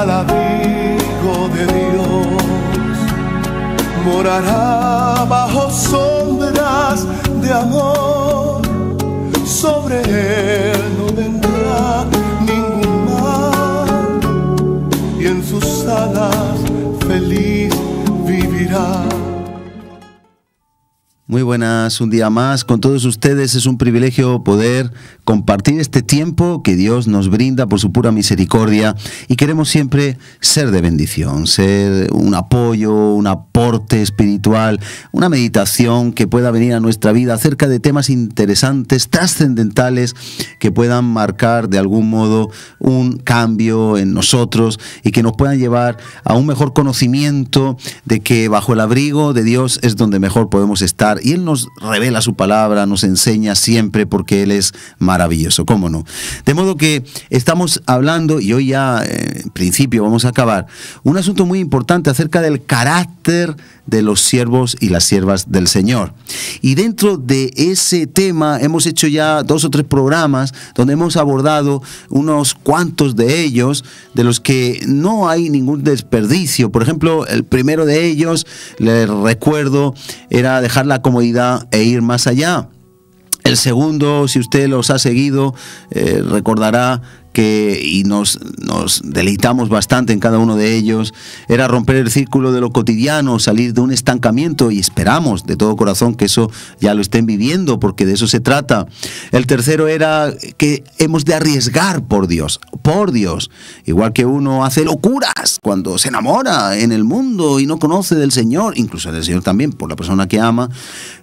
al abrigo de Dios, morará bajo sombras de amor, sobre él no vendrá ningún mal, y en sus alas feliz vivirá. Muy buenas, un día más. Con todos ustedes es un privilegio poder compartir este tiempo que Dios nos brinda por su pura misericordia y queremos siempre ser de bendición, ser un apoyo, un aporte espiritual, una meditación que pueda venir a nuestra vida acerca de temas interesantes, trascendentales, que puedan marcar de algún modo un cambio en nosotros y que nos puedan llevar a un mejor conocimiento de que bajo el abrigo de Dios es donde mejor podemos estar y Él nos revela su palabra, nos enseña siempre porque Él es maravilloso, ¿cómo no? De modo que estamos hablando, y hoy ya eh, en principio vamos a acabar, un asunto muy importante acerca del carácter de los siervos y las siervas del Señor. Y dentro de ese tema hemos hecho ya dos o tres programas donde hemos abordado unos cuantos de ellos, de los que no hay ningún desperdicio. Por ejemplo, el primero de ellos, les recuerdo, era dejar la comodidad e ir más allá. El segundo, si usted los ha seguido, eh, recordará y nos, nos deleitamos bastante en cada uno de ellos, era romper el círculo de lo cotidiano, salir de un estancamiento y esperamos de todo corazón que eso ya lo estén viviendo porque de eso se trata. El tercero era que hemos de arriesgar por Dios, por Dios, igual que uno hace locuras cuando se enamora en el mundo y no conoce del Señor, incluso del Señor también, por la persona que ama,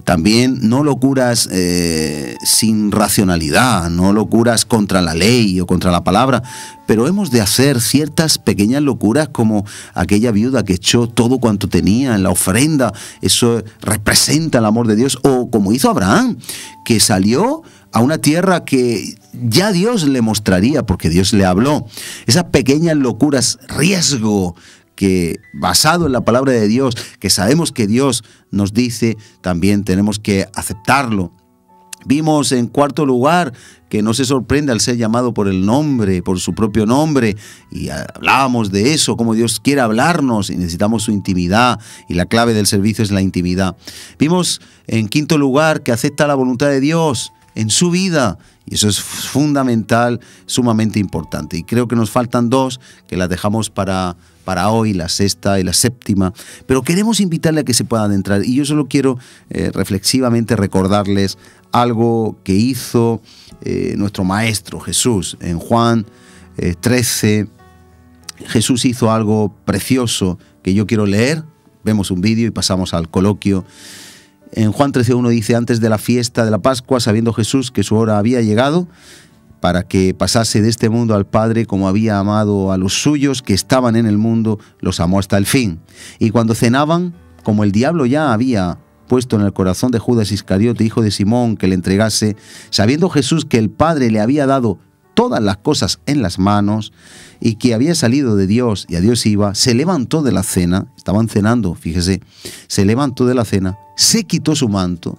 también no locuras eh, sin racionalidad, no locuras contra la ley o contra la palabra, pero hemos de hacer ciertas pequeñas locuras como aquella viuda que echó todo cuanto tenía en la ofrenda, eso representa el amor de Dios, o como hizo Abraham, que salió a una tierra que ya Dios le mostraría, porque Dios le habló. Esas pequeñas locuras, riesgo, que basado en la palabra de Dios, que sabemos que Dios nos dice, también tenemos que aceptarlo Vimos en cuarto lugar que no se sorprende al ser llamado por el nombre, por su propio nombre, y hablábamos de eso, como Dios quiere hablarnos, y necesitamos su intimidad, y la clave del servicio es la intimidad. Vimos en quinto lugar que acepta la voluntad de Dios en su vida, y eso es fundamental, sumamente importante. Y creo que nos faltan dos que las dejamos para para hoy, la sexta y la séptima, pero queremos invitarle a que se puedan entrar. Y yo solo quiero eh, reflexivamente recordarles algo que hizo eh, nuestro Maestro Jesús en Juan 13. Eh, Jesús hizo algo precioso que yo quiero leer. Vemos un vídeo y pasamos al coloquio. En Juan 13.1 dice, antes de la fiesta de la Pascua, sabiendo Jesús que su hora había llegado, para que pasase de este mundo al Padre como había amado a los suyos que estaban en el mundo, los amó hasta el fin. Y cuando cenaban, como el diablo ya había puesto en el corazón de Judas Iscariote, hijo de Simón, que le entregase, sabiendo Jesús que el Padre le había dado todas las cosas en las manos y que había salido de Dios y a Dios iba, se levantó de la cena, estaban cenando, fíjese, se levantó de la cena, se quitó su manto.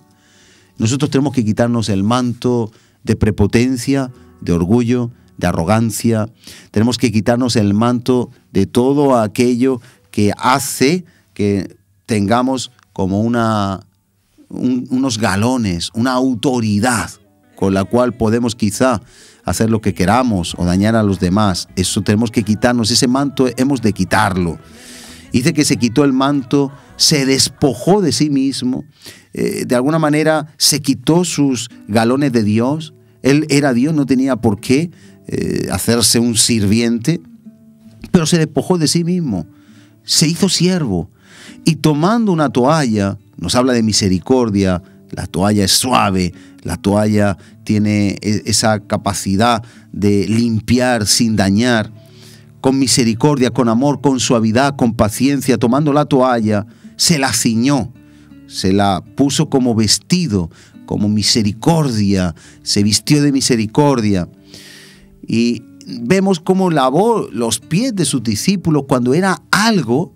Nosotros tenemos que quitarnos el manto de prepotencia, de orgullo, de arrogancia. Tenemos que quitarnos el manto de todo aquello que hace que tengamos como una, unos galones, una autoridad con la cual podemos quizá hacer lo que queramos o dañar a los demás. Eso tenemos que quitarnos, ese manto hemos de quitarlo. Dice que se quitó el manto, se despojó de sí mismo, eh, de alguna manera se quitó sus galones de Dios, él era Dios, no tenía por qué eh, hacerse un sirviente, pero se despojó de sí mismo, se hizo siervo. Y tomando una toalla, nos habla de misericordia, la toalla es suave, la toalla tiene e, esa capacidad de limpiar sin dañar, con misericordia, con amor, con suavidad, con paciencia, tomando la toalla, se la ciñó, se la puso como vestido, como misericordia, se vistió de misericordia. Y vemos cómo lavó los pies de sus discípulos cuando era algo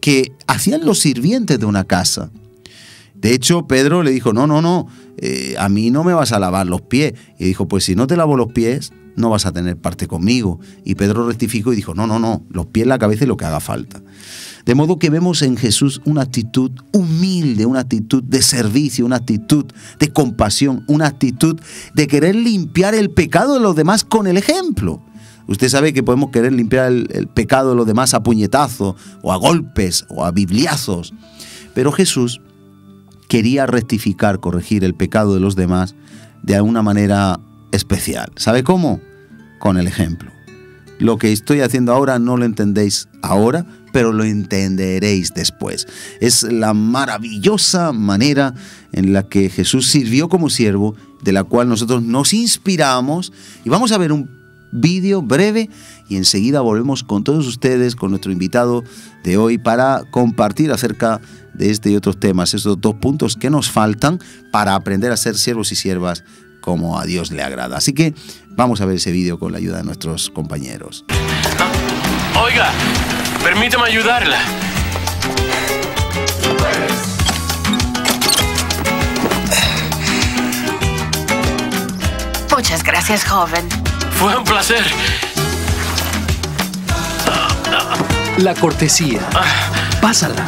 que hacían los sirvientes de una casa. De hecho, Pedro le dijo, no, no, no, eh, a mí no me vas a lavar los pies. Y dijo, pues si no te lavo los pies, no vas a tener parte conmigo. Y Pedro rectificó y dijo, no, no, no, los pies, la cabeza y lo que haga falta. De modo que vemos en Jesús una actitud humilde, una actitud de servicio, una actitud de compasión, una actitud de querer limpiar el pecado de los demás con el ejemplo. Usted sabe que podemos querer limpiar el, pecado de los demás a puñetazos o a golpes o a bibliazos. Pero Jesús quería rectificar, corregir el pecado de los demás de una manera especial. ¿Sabe cómo? Con el ejemplo. Lo que estoy haciendo ahora no lo entendéis ahora, pero lo entenderéis después. Es la maravillosa manera en la que Jesús sirvió como siervo, de la cual nosotros nos inspiramos. Y vamos a ver un vídeo breve y enseguida volvemos con todos ustedes, con nuestro invitado de hoy, para compartir acerca de este y otros temas, esos dos puntos que nos faltan para aprender a ser siervos y siervas como a Dios le agrada. Así que vamos a ver ese vídeo con la ayuda de nuestros compañeros. Oiga, permítame ayudarla. Muchas gracias, joven. Fue un placer. La cortesía. Ah. Pásala.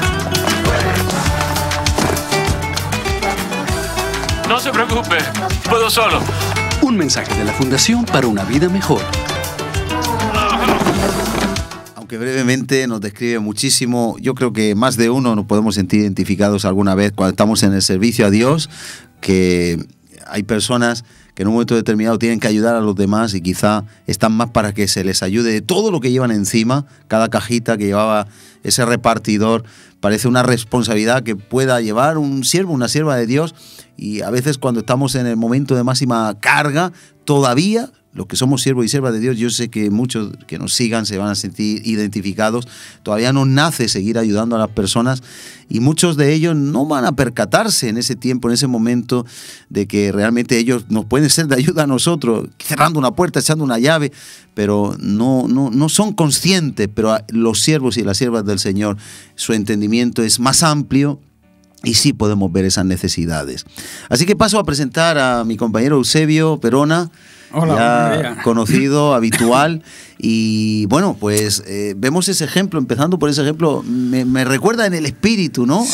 No se preocupe, puedo solo. Un mensaje de la Fundación para una vida mejor. Aunque brevemente nos describe muchísimo, yo creo que más de uno nos podemos sentir identificados alguna vez cuando estamos en el servicio a Dios, que hay personas que en un momento determinado tienen que ayudar a los demás y quizá están más para que se les ayude de todo lo que llevan encima, cada cajita que llevaba ese repartidor, parece una responsabilidad que pueda llevar un siervo, una sierva de Dios y a veces cuando estamos en el momento de máxima carga, todavía los que somos siervos y siervas de Dios, yo sé que muchos que nos sigan se van a sentir identificados. Todavía no nace seguir ayudando a las personas y muchos de ellos no van a percatarse en ese tiempo, en ese momento, de que realmente ellos nos pueden ser de ayuda a nosotros, cerrando una puerta, echando una llave, pero no, no, no son conscientes. Pero los siervos y las siervas del Señor, su entendimiento es más amplio y sí podemos ver esas necesidades. Así que paso a presentar a mi compañero Eusebio Perona. Hola, conocido, habitual. Y bueno, pues eh, vemos ese ejemplo, empezando por ese ejemplo, me, recuerda en el espíritu, ¿no?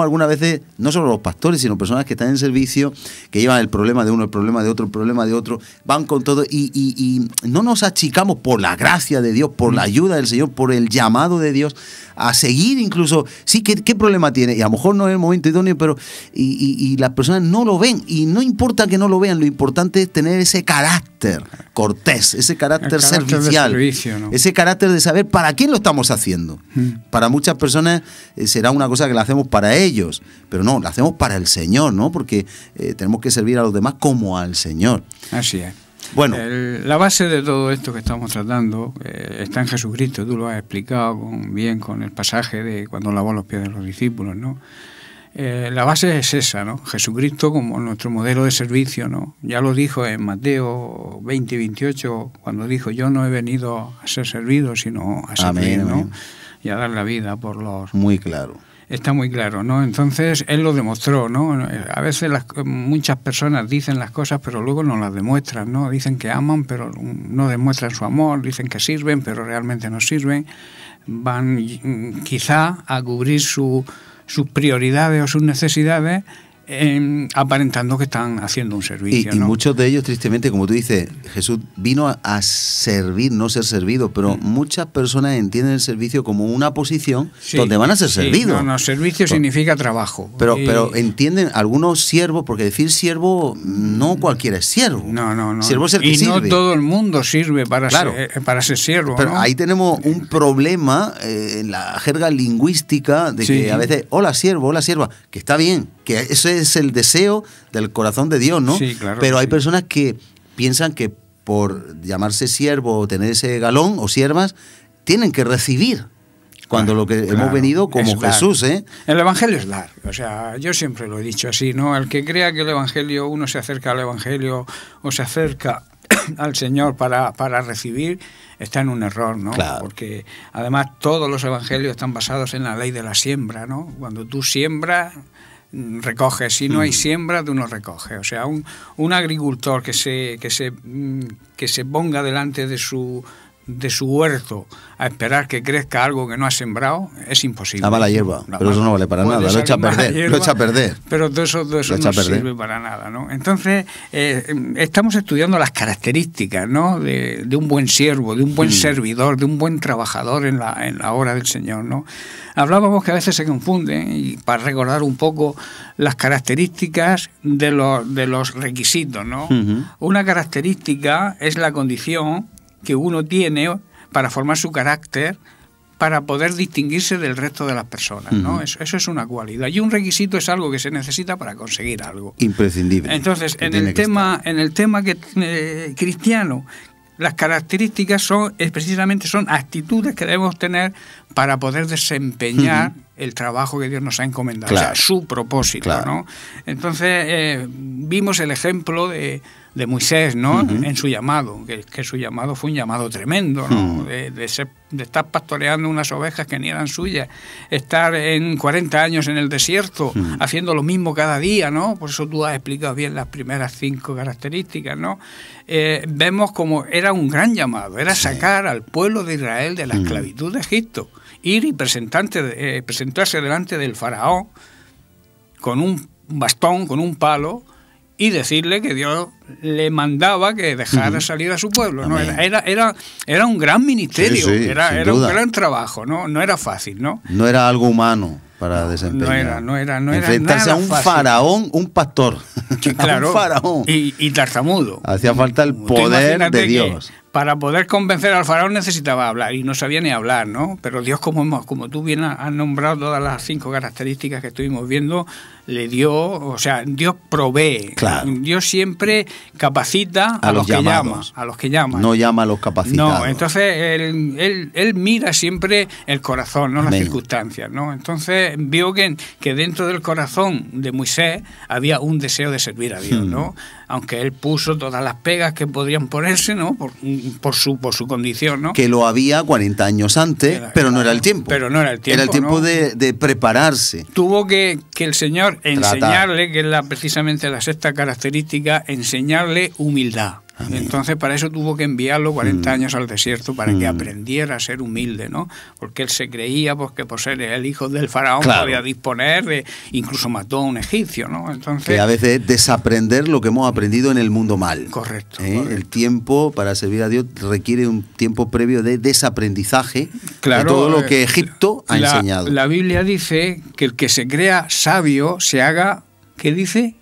algunas veces, no solo los pastores, sino personas que están en servicio, que llevan el problema de uno, el problema de otro, el problema de otro, van con todo y, no nos achicamos por la gracia de Dios, por la mm. ayuda del Señor, por el llamado de Dios a seguir incluso, sí, ¿qué, qué problema tiene? Y a lo mejor no es el momento idóneo, pero y, y las personas no lo ven y no importa que no lo vean, lo importante es tener ese carácter carácter cortés, ese carácter, servicial, ese carácter de saber para quién lo estamos haciendo. Hmm. Para muchas personas eh, será una cosa que la hacemos para ellos, pero no, la hacemos para el Señor, ¿no? Porque eh, tenemos que servir a los demás como al Señor. Así es. Bueno, la base de todo esto que estamos tratando eh, está en Jesucristo, tú lo has explicado bien con el pasaje de cuando lavó los pies de los discípulos, ¿no? Eh, la base es esa, ¿no? Jesucristo como nuestro modelo de servicio, ¿no? Ya lo dijo en Mateo 20, 28, cuando dijo, yo no he venido a ser servido, sino a servir, ¿no? Y a dar la vida por los... Muy claro. Está muy claro, ¿no? Entonces, él lo demostró, ¿no? Eh, a veces muchas personas dicen las cosas, pero luego no las demuestran, ¿no? Dicen que aman, pero no demuestran su amor, dicen que sirven, pero realmente no sirven. Van mm, quizá a cubrir su sus prioridades o sus necesidades Em, aparentando que están haciendo un servicio. Y, muchos de ellos, tristemente, como tú dices, Jesús vino a, servir, no ser servido, pero mm. muchas personas entienden el servicio como una posición donde van a ser servidos. No, servicio significa trabajo. Pero, pero entienden algunos siervos, porque decir siervo, no mm. cualquiera es siervo. No, no, no. Siervo y no todo el mundo sirve para, ser, eh, para ser siervo. Pero ahí tenemos un eh, problema eh, en la jerga lingüística de que a veces, hola siervo, hola sierva, que está bien que ese es el deseo del corazón de Dios, ¿no? Sí, claro. Pero hay personas que piensan que por llamarse siervo o tener ese galón o siervas, tienen que recibir cuando lo que hemos venido como Jesús. ¿eh? El Evangelio es dar. O sea, yo siempre lo he dicho así, ¿no? Al que crea que el Evangelio, uno se acerca al Evangelio o se acerca al Señor para, para recibir, está en un error, ¿no? Porque además todos los evangelios están basados en la ley de la siembra, ¿no? Cuando tú siembras, recoge, si no hay mm. siembra, de uno recoge O sea, un, un agricultor que se, que, se, mm, que se ponga delante de su de su huerto a esperar que crezca algo que no ha sembrado es imposible. La ah, mala hierba, pero eso no vale para nada, lo echa a perder, lo echa a perder. Pero todo eso, no sirve para nada, ¿no? Entonces, eh, estamos estudiando las características, ¿no? De, un buen siervo, de un buen hmm. servidor, de un buen trabajador en la, en la obra del Señor, ¿no? Hablábamos que a veces se confunden, y para recordar un poco las características de los, de los requisitos, ¿no? Una característica es la condición que uno tiene para formar su carácter, para poder distinguirse del resto de las personas. ¿no? eso, es una cualidad. Y un requisito es algo que se necesita para conseguir algo. Imprescindible. Entonces, en el, tema, en el tema que, eh, cristiano, las características son, precisamente son actitudes que debemos tener para poder desempeñar el trabajo que Dios nos ha encomendado, o sea, su propósito. ¿no? Entonces, eh, vimos el ejemplo de de Moisés, ¿no? En su llamado, que, su llamado fue un llamado tremendo, ¿no? Hmm. de, estar pastoreando unas ovejas que ni eran suyas, estar en 40 años en el desierto, hmm. haciendo lo mismo cada día, ¿no? Por eso tú has explicado bien las primeras cinco características, ¿no? Eh, vemos como era un gran llamado, era sacar al pueblo de Israel de la hmm. esclavitud de Egipto, ir y eh, presentarse delante del faraón con un bastón, con un palo, y decirle que Dios le mandaba que dejara salir a su pueblo. ¿no? Era, era, era, un gran ministerio, era, era un gran trabajo, ¿no? no era fácil. No, no era algo humano para desempeñar. No era, no era, no era Enfrentarse a un faraón, un pastor. claro. faraón. Y, y tartamudo. Hacía falta el poder de Dios para poder convencer al faraón necesitaba hablar y no sabía ni hablar, ¿no? Pero Dios, como, como tú bien has nombrado todas las cinco características que estuvimos viendo, le dio, o sea, Dios provee. Claro. Dios siempre capacita a, los, que llama, a los que llaman. No llama a los capacitados. No, entonces él, mira siempre el corazón, no las circunstancias, ¿no? Entonces vio que, dentro del corazón de Moisés había un deseo de servir a Dios, ¿no? Hmm. Aunque él puso todas las pegas que podrían ponerse, ¿no? Por, por su, por su condición, ¿no? Que lo había 40 años antes, pero no era el tiempo. Pero no era el tiempo. Era el tiempo de, prepararse. Tuvo que, que el Señor enseñarle, que es la, precisamente la sexta característica, enseñarle humildad. Entonces para eso tuvo que enviarlo 40 mm. años al desierto para que mm. aprendiera a ser humilde, ¿no? Porque él se creía pues, que por ser el hijo del faraón podía disponer, de, incluso mató a un egipcio, ¿no? Entonces, que a veces desaprender lo que hemos aprendido en el mundo mal. ¿eh? Correcto, El tiempo para servir a Dios requiere un tiempo previo de desaprendizaje claro, de todo lo eh, que Egipto ha enseñado. La Biblia dice que el que se crea sabio se haga, ¿qué dice?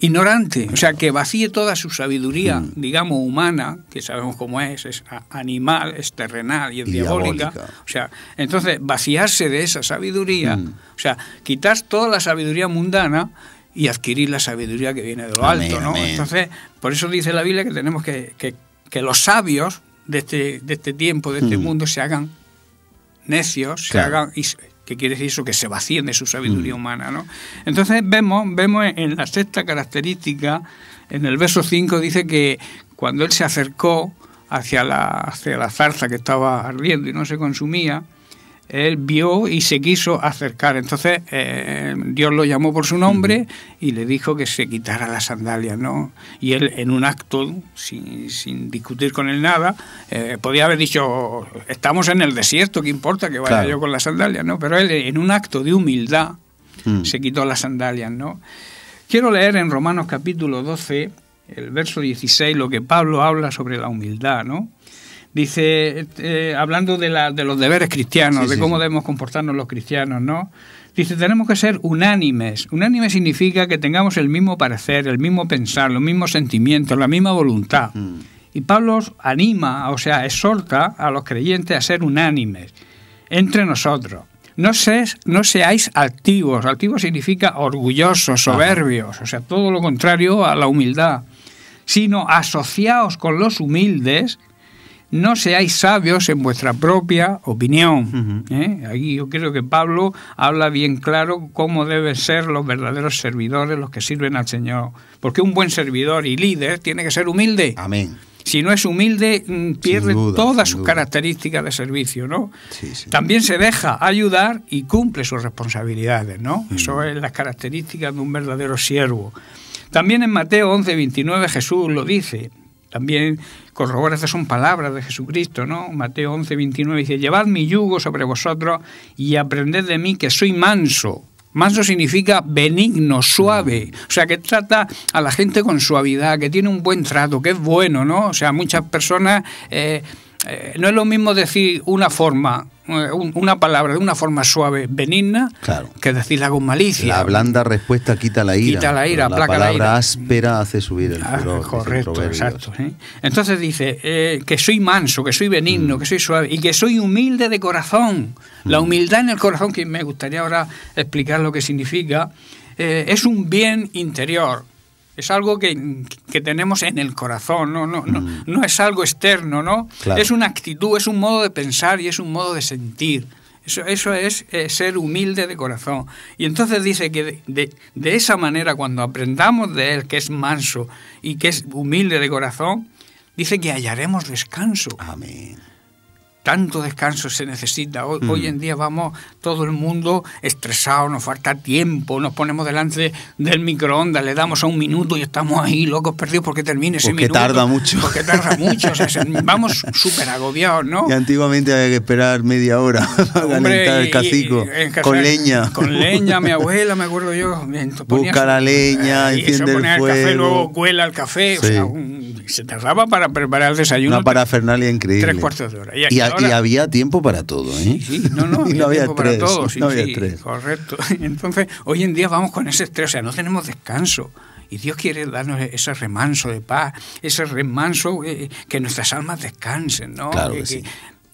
ignorante, o sea, que vacíe toda su sabiduría, mm. digamos, humana, que sabemos cómo es, es animal, es terrenal y es diabólica. O sea, entonces, vaciarse de esa sabiduría, mm. o sea, quitar toda la sabiduría mundana y adquirir la sabiduría que viene de lo alto, ¿no? Entonces, por eso dice la Biblia que tenemos que, que, los sabios de este, de este tiempo, de este mm. mundo, se hagan necios, se hagan... Y, que quiere decir eso, que se vacíen de su sabiduría mm. humana. ¿no? Entonces vemos, vemos en la sexta característica, en el verso 5 dice que cuando él se acercó hacia la, hacia la zarza que estaba ardiendo y no se consumía, él vio y se quiso acercar. Entonces eh, Dios lo llamó por su nombre y le dijo que se quitara las sandalias, ¿no? Y él en un acto, sin, discutir con él nada, eh, podía haber dicho, estamos en el desierto, ¿qué importa que vaya yo con las sandalias, ¿no? Pero él en un acto de humildad mm. se quitó las sandalias, ¿no? Quiero leer en Romanos capítulo 12, el verso 16, lo que Pablo habla sobre la humildad, ¿no? Dice, eh, hablando de, los deberes cristianos, de cómo debemos comportarnos los cristianos, ¿no? Dice, tenemos que ser unánimes. Unánime significa que tengamos el mismo parecer, el mismo pensar, los mismos sentimientos, la misma voluntad. Mm. Y Pablo anima, o sea, exhorta a los creyentes a ser unánimes entre nosotros. No, no seáis activos. Activos significa orgullosos, soberbios, o sea, todo lo contrario a la humildad. Sino asociaos con los humildes no seáis sabios en vuestra propia opinión. ¿eh? Aquí yo creo que Pablo habla bien claro cómo deben ser los verdaderos servidores, los que sirven al Señor. Porque un buen servidor y líder tiene que ser humilde. Amén. Si no es humilde, mm, pierde todas sus características de servicio, ¿no? También se deja ayudar y cumple sus responsabilidades, ¿no? Eso es las características de un verdadero siervo. También en Mateo 11, 29 Jesús lo dice, también corrobora, estas son palabras de Jesucristo, ¿no? Mateo 11, 29 dice, llevad mi yugo sobre vosotros y aprended de mí que soy manso. Manso significa benigno, suave, o sea, que trata a la gente con suavidad, que tiene un buen trato, que es bueno, ¿no? O sea, muchas personas... Eh, eh, no es lo mismo decir una forma, eh, una palabra de una forma suave, benigna, que decirla con malicia. La blanda respuesta quita la ira. Quita la ira, la palabra la áspera hace subir el ah, correcto, exacto. Entonces dice eh, que soy manso, que soy benigno, mm. que soy suave y que soy humilde de corazón. La mm. humildad en el corazón, que me gustaría ahora explicar lo que significa, es un bien interior es algo que, tenemos en el corazón, no, no, no, mm. no es algo externo, ¿no? Es una actitud, es un modo de pensar y es un modo de sentir. Eso, eso es ser humilde de corazón. Y entonces dice que de, esa manera, cuando aprendamos de él, que es manso y que es humilde de corazón, dice que hallaremos descanso. Amén tanto descanso se necesita. Hoy, mm. en día vamos todo el mundo estresado, nos falta tiempo, nos ponemos delante del microondas, le damos a un minuto y estamos ahí locos perdidos porque termine ese minuto. Porque tarda mucho. Porque tarda mucho. vamos súper agobiados, ¿no? Y antiguamente había que esperar media hora para el cacico. con leña. Con leña, mi abuela, me acuerdo yo. Busca la leña, eh, enciende el fuego. café, luego cuela el café. se tardaba para preparar el desayuno. Una parafernalia increíble. Tres cuartos de hora. Y, y, y había tiempo para todo. ¿eh? Sí, sí, no, no, había, para todo. Correcto. Entonces, hoy en día vamos con ese estrés, o sea, no tenemos descanso. Y Dios quiere darnos ese remanso de paz, ese remanso eh, que, nuestras almas descansen, ¿no? Claro eh,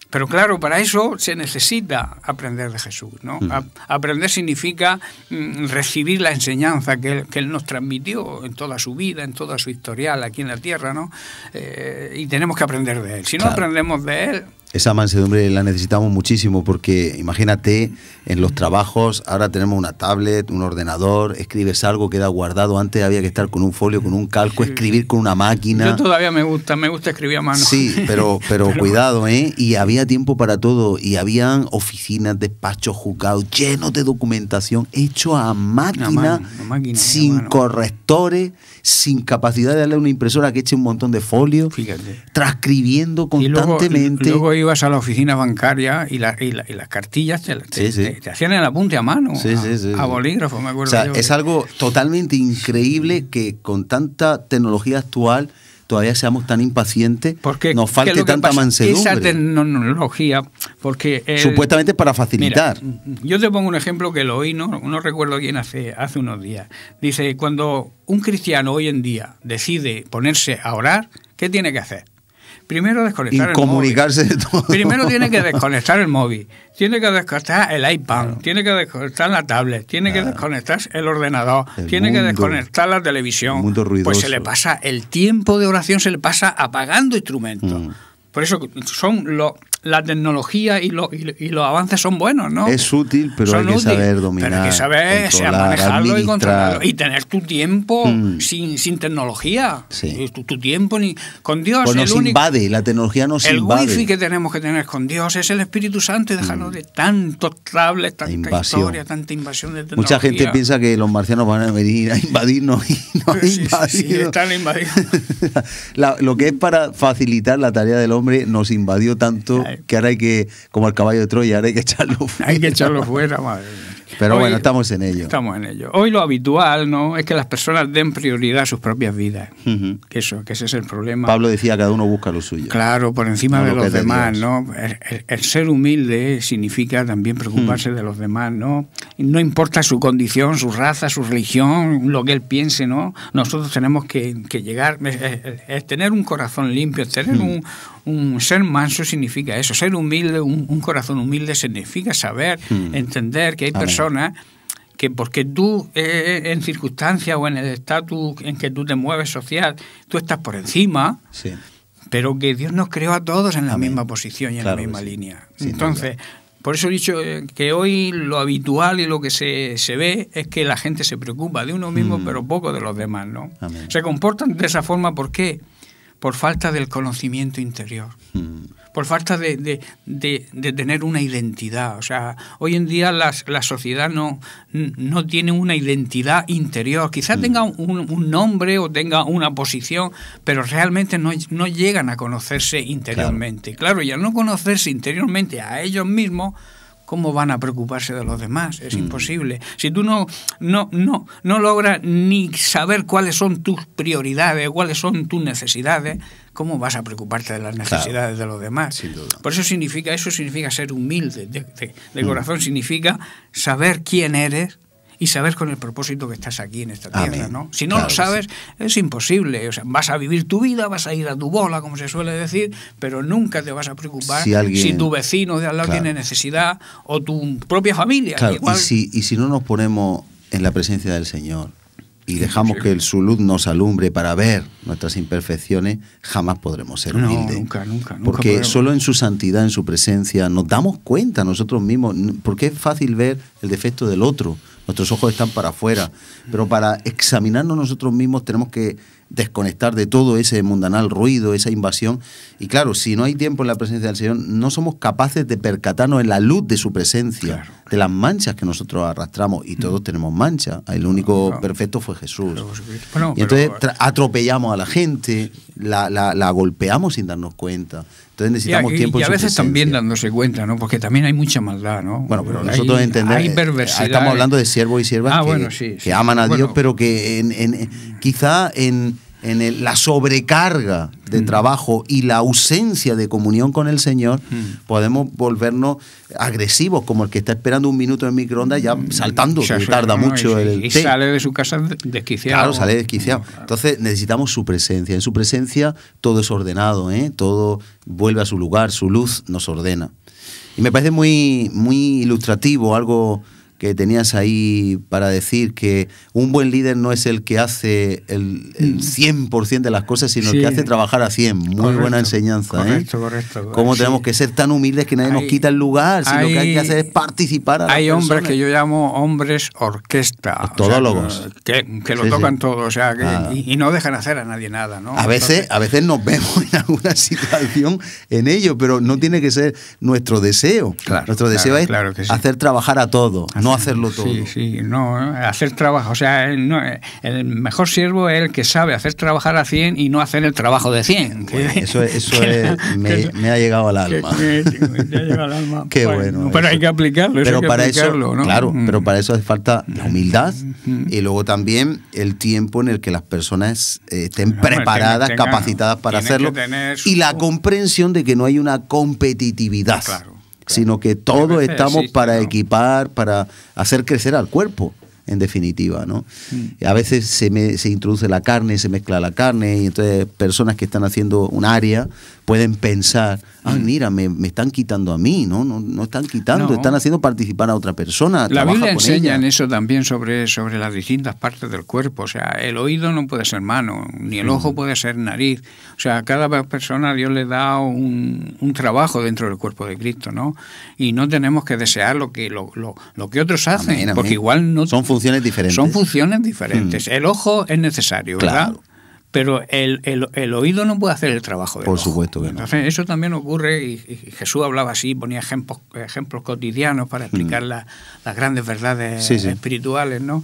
Pero claro, para eso se necesita aprender de Jesús, ¿no? Mm. aprender significa mm, recibir la enseñanza que él, nos transmitió en toda su vida, en toda su historial aquí en la tierra, ¿no? Eh, y tenemos que aprender de Él. Si no aprendemos de Él, esa mansedumbre la necesitamos muchísimo porque imagínate en los trabajos, ahora tenemos una tablet, un ordenador, escribes algo, queda guardado, antes había que estar con un folio, con un calco, escribir con una máquina. Yo todavía me gusta, me gusta escribir a mano. Sí, pero, pero, cuidado, ¿eh? Y había tiempo para todo y habían oficinas, despachos, juzgados llenos de documentación hecho a máquina, sin correctores sin capacidad de darle a una impresora que eche un montón de folios, transcribiendo constantemente. Y luego, ibas a la oficina bancaria y, las cartillas te, hacían el apunte a mano, a, bolígrafo, me acuerdo. O es algo totalmente increíble que con tanta tecnología actual todavía seamos tan impacientes, nos falte tanta mansedumbre. Esa tecnología, porque... Supuestamente para facilitar. yo te pongo un ejemplo que lo oí, no, no recuerdo quién hace, hace unos días. Dice, cuando un cristiano hoy en día decide ponerse a orar, ¿qué tiene que hacer? Primero desconectar el todo. Primero tiene que desconectar el móvil, tiene que desconectar el iPad, tiene que desconectar la tablet, tiene que desconectar el ordenador, tiene que desconectar la televisión. Pues se le pasa el tiempo de oración se le pasa apagando instrumentos. Mm. Por eso son los la tecnología y, los avances son buenos, ¿no? Es útil, pero hay que saber dominar. Pero hay que saber manejarlo y controlarlo. Y tener tu tiempo hmm. sin, tecnología. Tu, tiempo ni. Con Dios. Pues nos el invade, la tecnología nos invade. El wifi que tenemos que tener con Dios es el Espíritu Santo y dejarnos hmm. de tantos trables, tanta historia, tanta invasión de tecnología. Mucha gente piensa que los marcianos van a venir a invadirnos y no sí, están invadidos. lo que es para facilitar la tarea del hombre nos invadió tanto. Que ahora hay que, como el caballo de Troya, ahora hay que echarlo fuera. Hay que echarlo fuera, madre. Pero bueno, estamos en ello. Estamos en ello. Hoy lo habitual, ¿no? Es que las personas den prioridad a sus propias vidas. que eso, que ese es el problema. Pablo decía, cada uno busca lo suyo. Claro, por encima de los demás, ¿no? El, ser humilde significa también preocuparse de los demás, ¿no? No importa su condición, su raza, su religión, lo que él piense, ¿no? Nosotros tenemos que, llegar, es, tener un corazón limpio, tener un un ser manso significa eso, ser humilde, un, corazón humilde significa saber, hmm. entender que hay personas que porque tú eh, eh, en circunstancias o en el estatus en que tú te mueves social, tú estás por encima. Pero que Dios nos creó a todos en la misma posición y en la misma línea. Entonces, Por eso he dicho eh, que hoy lo habitual y lo que se, se ve es que la gente se preocupa de uno mismo, hmm. pero poco de los demás, ¿no? Se comportan de esa forma, ¿por qué? por falta del conocimiento interior, mm. por falta de, tener una identidad. O sea, hoy en día las, la sociedad no, no tiene una identidad interior. Quizás mm. tenga un, nombre o tenga una posición, pero realmente no, llegan a conocerse interiormente. Claro. claro, y al no conocerse interiormente a ellos mismos, ¿cómo van a preocuparse de los demás? Es mm. imposible. Si tú no, no, no, no logras ni saber cuáles son tus prioridades, cuáles son tus necesidades, ¿cómo vas a preocuparte de las necesidades de los demás? Por eso significa, eso significa ser humilde de, mm. corazón, significa saber quién eres, y saber con el propósito que estás aquí en esta tierra, ¿no? Si no lo sabes, es imposible. O sea, vas a vivir tu vida, vas a ir a tu bola, como se suele decir, pero nunca te vas a preocupar si, tu vecino de al lado tiene necesidad o tu propia familia. Y, si, no nos ponemos en la presencia del Señor y dejamos que su luz nos alumbre para ver nuestras imperfecciones, jamás podremos ser humildes. Nunca, nunca, nunca porque solo en su santidad, en su presencia, nos damos cuenta nosotros mismos, porque es fácil ver el defecto del otro nuestros ojos están para afuera, pero para examinarnos nosotros mismos tenemos que desconectar de todo ese mundanal ruido, esa invasión. Y claro, si no hay tiempo en la presencia del Señor, no somos capaces de percatarnos en la luz de su presencia, de las manchas que nosotros arrastramos. Y todos mm. tenemos manchas. El único perfecto fue Jesús. y entonces atropellamos a la gente, la golpeamos sin darnos cuenta. Entonces necesitamos tiempo. Y, a veces también dándose cuenta, ¿no? Porque también hay mucha maldad, ¿no? Bueno, pero nosotros entendemos. Hay eh, Estamos hablando de siervos y siervas ah, que, aman a Dios, pero que en, quizá en en la sobrecarga de mm. trabajo y la ausencia de comunión con el Señor, mm. podemos volvernos agresivos, como el que está esperando un minuto en microondas ya mm, saltando, tarda mucho. Y, el sale de su casa desquiciado. Claro, sale desquiciado. Entonces necesitamos su presencia. En su presencia todo es ordenado, ¿eh? todo vuelve a su lugar, su luz nos ordena. Y me parece muy, muy ilustrativo algo que tenías ahí para decir que un buen líder no es el que hace el, 100% mm. de las cosas, sino el que hace trabajar a 100. Muy buena enseñanza. Correcto, ¿eh? correcto. ¿Cómo tenemos que ser tan humildes que nadie nos quita el lugar? Sino que hay que hacer es participar. hay hombres que yo llamo hombres orquesta. Todólogos. que, lo tocan todo, o sea, ah. y, no dejan hacer a nadie nada. ¿no? A, veces, a veces nos vemos en alguna situación en ello, pero no tiene que ser nuestro deseo. nuestro deseo es hacer trabajar a todos, no hacerlo todo. Sí, sí, no, hacer trabajo. O sea, el mejor siervo es el que sabe hacer trabajar a 100 y no hacer el trabajo de 100. eso me, ha llegado al alma. Qué bueno. pero hay que aplicarlo. Pero para eso, claro, mm. pero para eso hace falta la mm. humildad mm. y luego también el tiempo en el que las personas eh, estén preparadas, capacitadas para hacerlo y la comprensión de que no hay una competitividad. Claro sino que todos estamos para equipar, para hacer crecer al cuerpo en definitiva. ¿no? Mm. A veces se, se introduce la carne, se mezcla la carne, y entonces personas que están haciendo un área pueden pensar, ay, ah, mm. mira, me, están quitando a mí, ¿no? No, no están quitando, están haciendo participar a otra persona. La Biblia enseña en eso también sobre, sobre las distintas partes del cuerpo, o sea, el oído no puede ser mano, ni el ojo mm. puede ser nariz, o sea, a cada persona Dios le da un, trabajo dentro del cuerpo de Cristo, ¿no? Y no tenemos que desear lo que, lo, que otros hacen, porque igual no... Son son funciones diferentes. Mm. El ojo es necesario, ¿verdad? Pero el, el, oído no puede hacer el trabajo del Por supuesto que no. eso también ocurre, y, Jesús hablaba así, ponía ejemplos, ejemplos cotidianos para explicar mm. las grandes verdades espirituales, ¿no?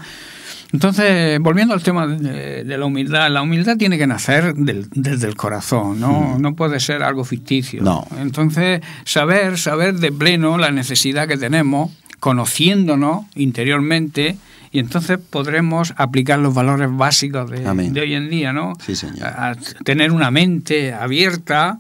Entonces, volviendo al tema de, la humildad, la humildad tiene que nacer desde el corazón, ¿no? Mm. no puede ser algo ficticio. Entonces, saber, saber de pleno la necesidad que tenemos, conociéndonos interiormente, y entonces podremos aplicar los valores básicos de, hoy en día, ¿no? Sí, señor. tener una mente abierta,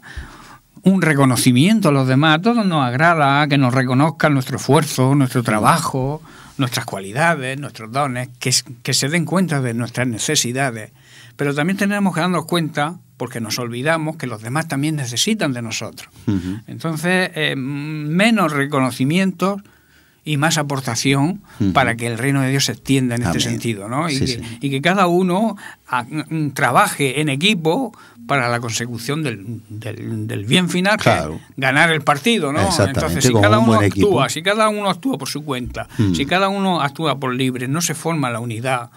un reconocimiento a los demás, a todos nos agrada que nos reconozcan nuestro esfuerzo, nuestro trabajo, nuestras cualidades, nuestros dones, que, se den cuenta de nuestras necesidades. Pero también tenemos que darnos cuenta porque nos olvidamos que los demás también necesitan de nosotros. Entonces, eh, menos reconocimientos y más aportación para que el reino de Dios se extienda en este sentido, ¿no? Y, que, cada uno mm, trabaje en equipo para la consecución del, del, bien final, ganar el partido, ¿no? Entonces, si cada uno actúa, si cada uno actúa por su cuenta, si mm. cada uno actúa por libre, no se forma la unidad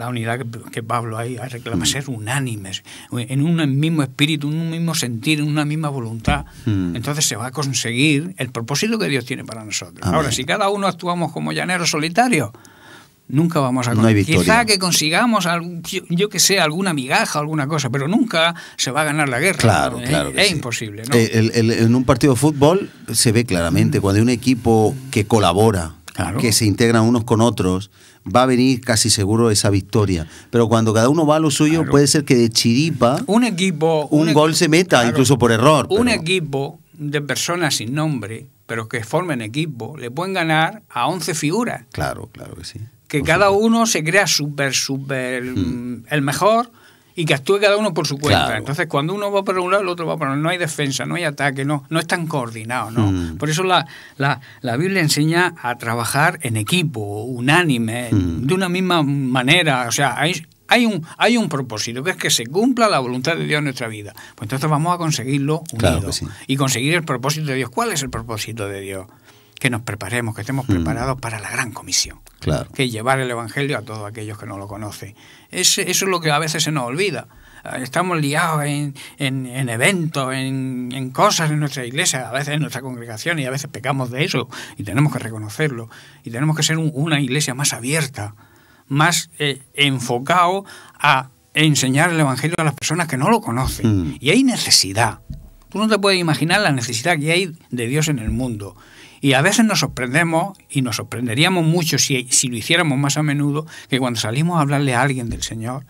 la unidad que, Pablo ahí reclama, mm. ser unánimes, en un mismo espíritu, en un mismo sentir, en una misma voluntad. Mm. Entonces se va a conseguir el propósito que Dios tiene para nosotros. Ahora, si cada uno actuamos como llanero solitario nunca vamos a conseguir. Quizá que consigamos, yo, que sé, alguna migaja, alguna cosa, pero nunca se va a ganar la guerra. Claro, claro. Es, imposible. Eh, en un partido de fútbol se ve claramente, mm. cuando hay un equipo que colabora, que se integran unos con otros, va a venir casi seguro esa victoria. Pero cuando cada uno va a lo suyo, puede ser que de chiripa un, equipo, un, gol se meta, incluso por error. Un equipo de personas sin nombre, pero que formen equipo, le pueden ganar a 11 figuras. Claro, claro que sí. Que cada uno se crea súper, súper hmm. el mejor y que actúe cada uno por su cuenta. Entonces, cuando uno va por un lado, el otro va por otro. No hay defensa, no hay ataque, no, no están coordinados. ¿no? Mm. Por eso la, la, la, Biblia enseña a trabajar en equipo, unánime, mm. de una misma manera. O sea, hay, hay un, hay un propósito, que es que se cumpla la voluntad de Dios en nuestra vida. Pues entonces vamos a conseguirlo unidos y conseguir el propósito de Dios. ¿Cuál es el propósito de Dios? que nos preparemos, que estemos hmm. preparados para la gran comisión. Claro. Que llevar el Evangelio a todos aquellos que no lo conocen. eso es lo que a veces se nos olvida. Ah, estamos liados en, en, eventos, en, cosas en nuestra iglesia, a veces en nuestra congregación y a veces pecamos de eso y tenemos que reconocerlo. Y tenemos que ser una iglesia más abierta, más eh, enfocado a enseñar el Evangelio a las personas que no lo conocen. Hmm. Y hay necesidad. Tú no te puedes imaginar la necesidad que hay de Dios en el mundo. Y a veces nos sorprendemos y nos sorprenderíamos mucho si, lo hiciéramos más a menudo, que cuando salimos a hablarle a alguien del Señor,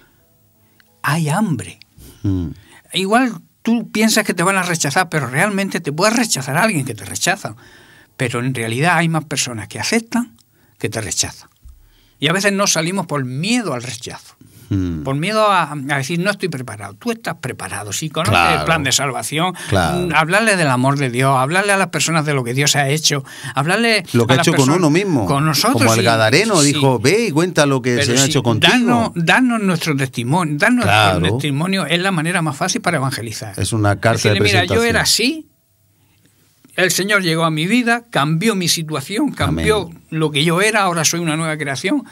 hay hambre. Mm. Igual tú piensas que te van a rechazar, pero realmente te puedes rechazar a alguien que te rechaza. Pero en realidad hay más personas que aceptan que te rechazan. Y a veces no salimos por miedo al rechazo. Mm. Por miedo a, decir, no estoy preparado. Tú estás preparado, sí, conoces el plan de salvación. Mm, hablarle del amor de Dios, hablarle a las personas de lo que Dios ha hecho, hablarle. Lo que ha hecho con uno mismo. Con nosotros. Como el Gadareno dijo, ve y cuenta lo que el se ha hecho contigo. Darnos, nuestro testimonio. testimonio es la manera más fácil para evangelizar. Es una carta de presentación. Mira, yo era así, el Señor llegó a mi vida, cambió mi situación, cambió lo que yo era, ahora soy una nueva creación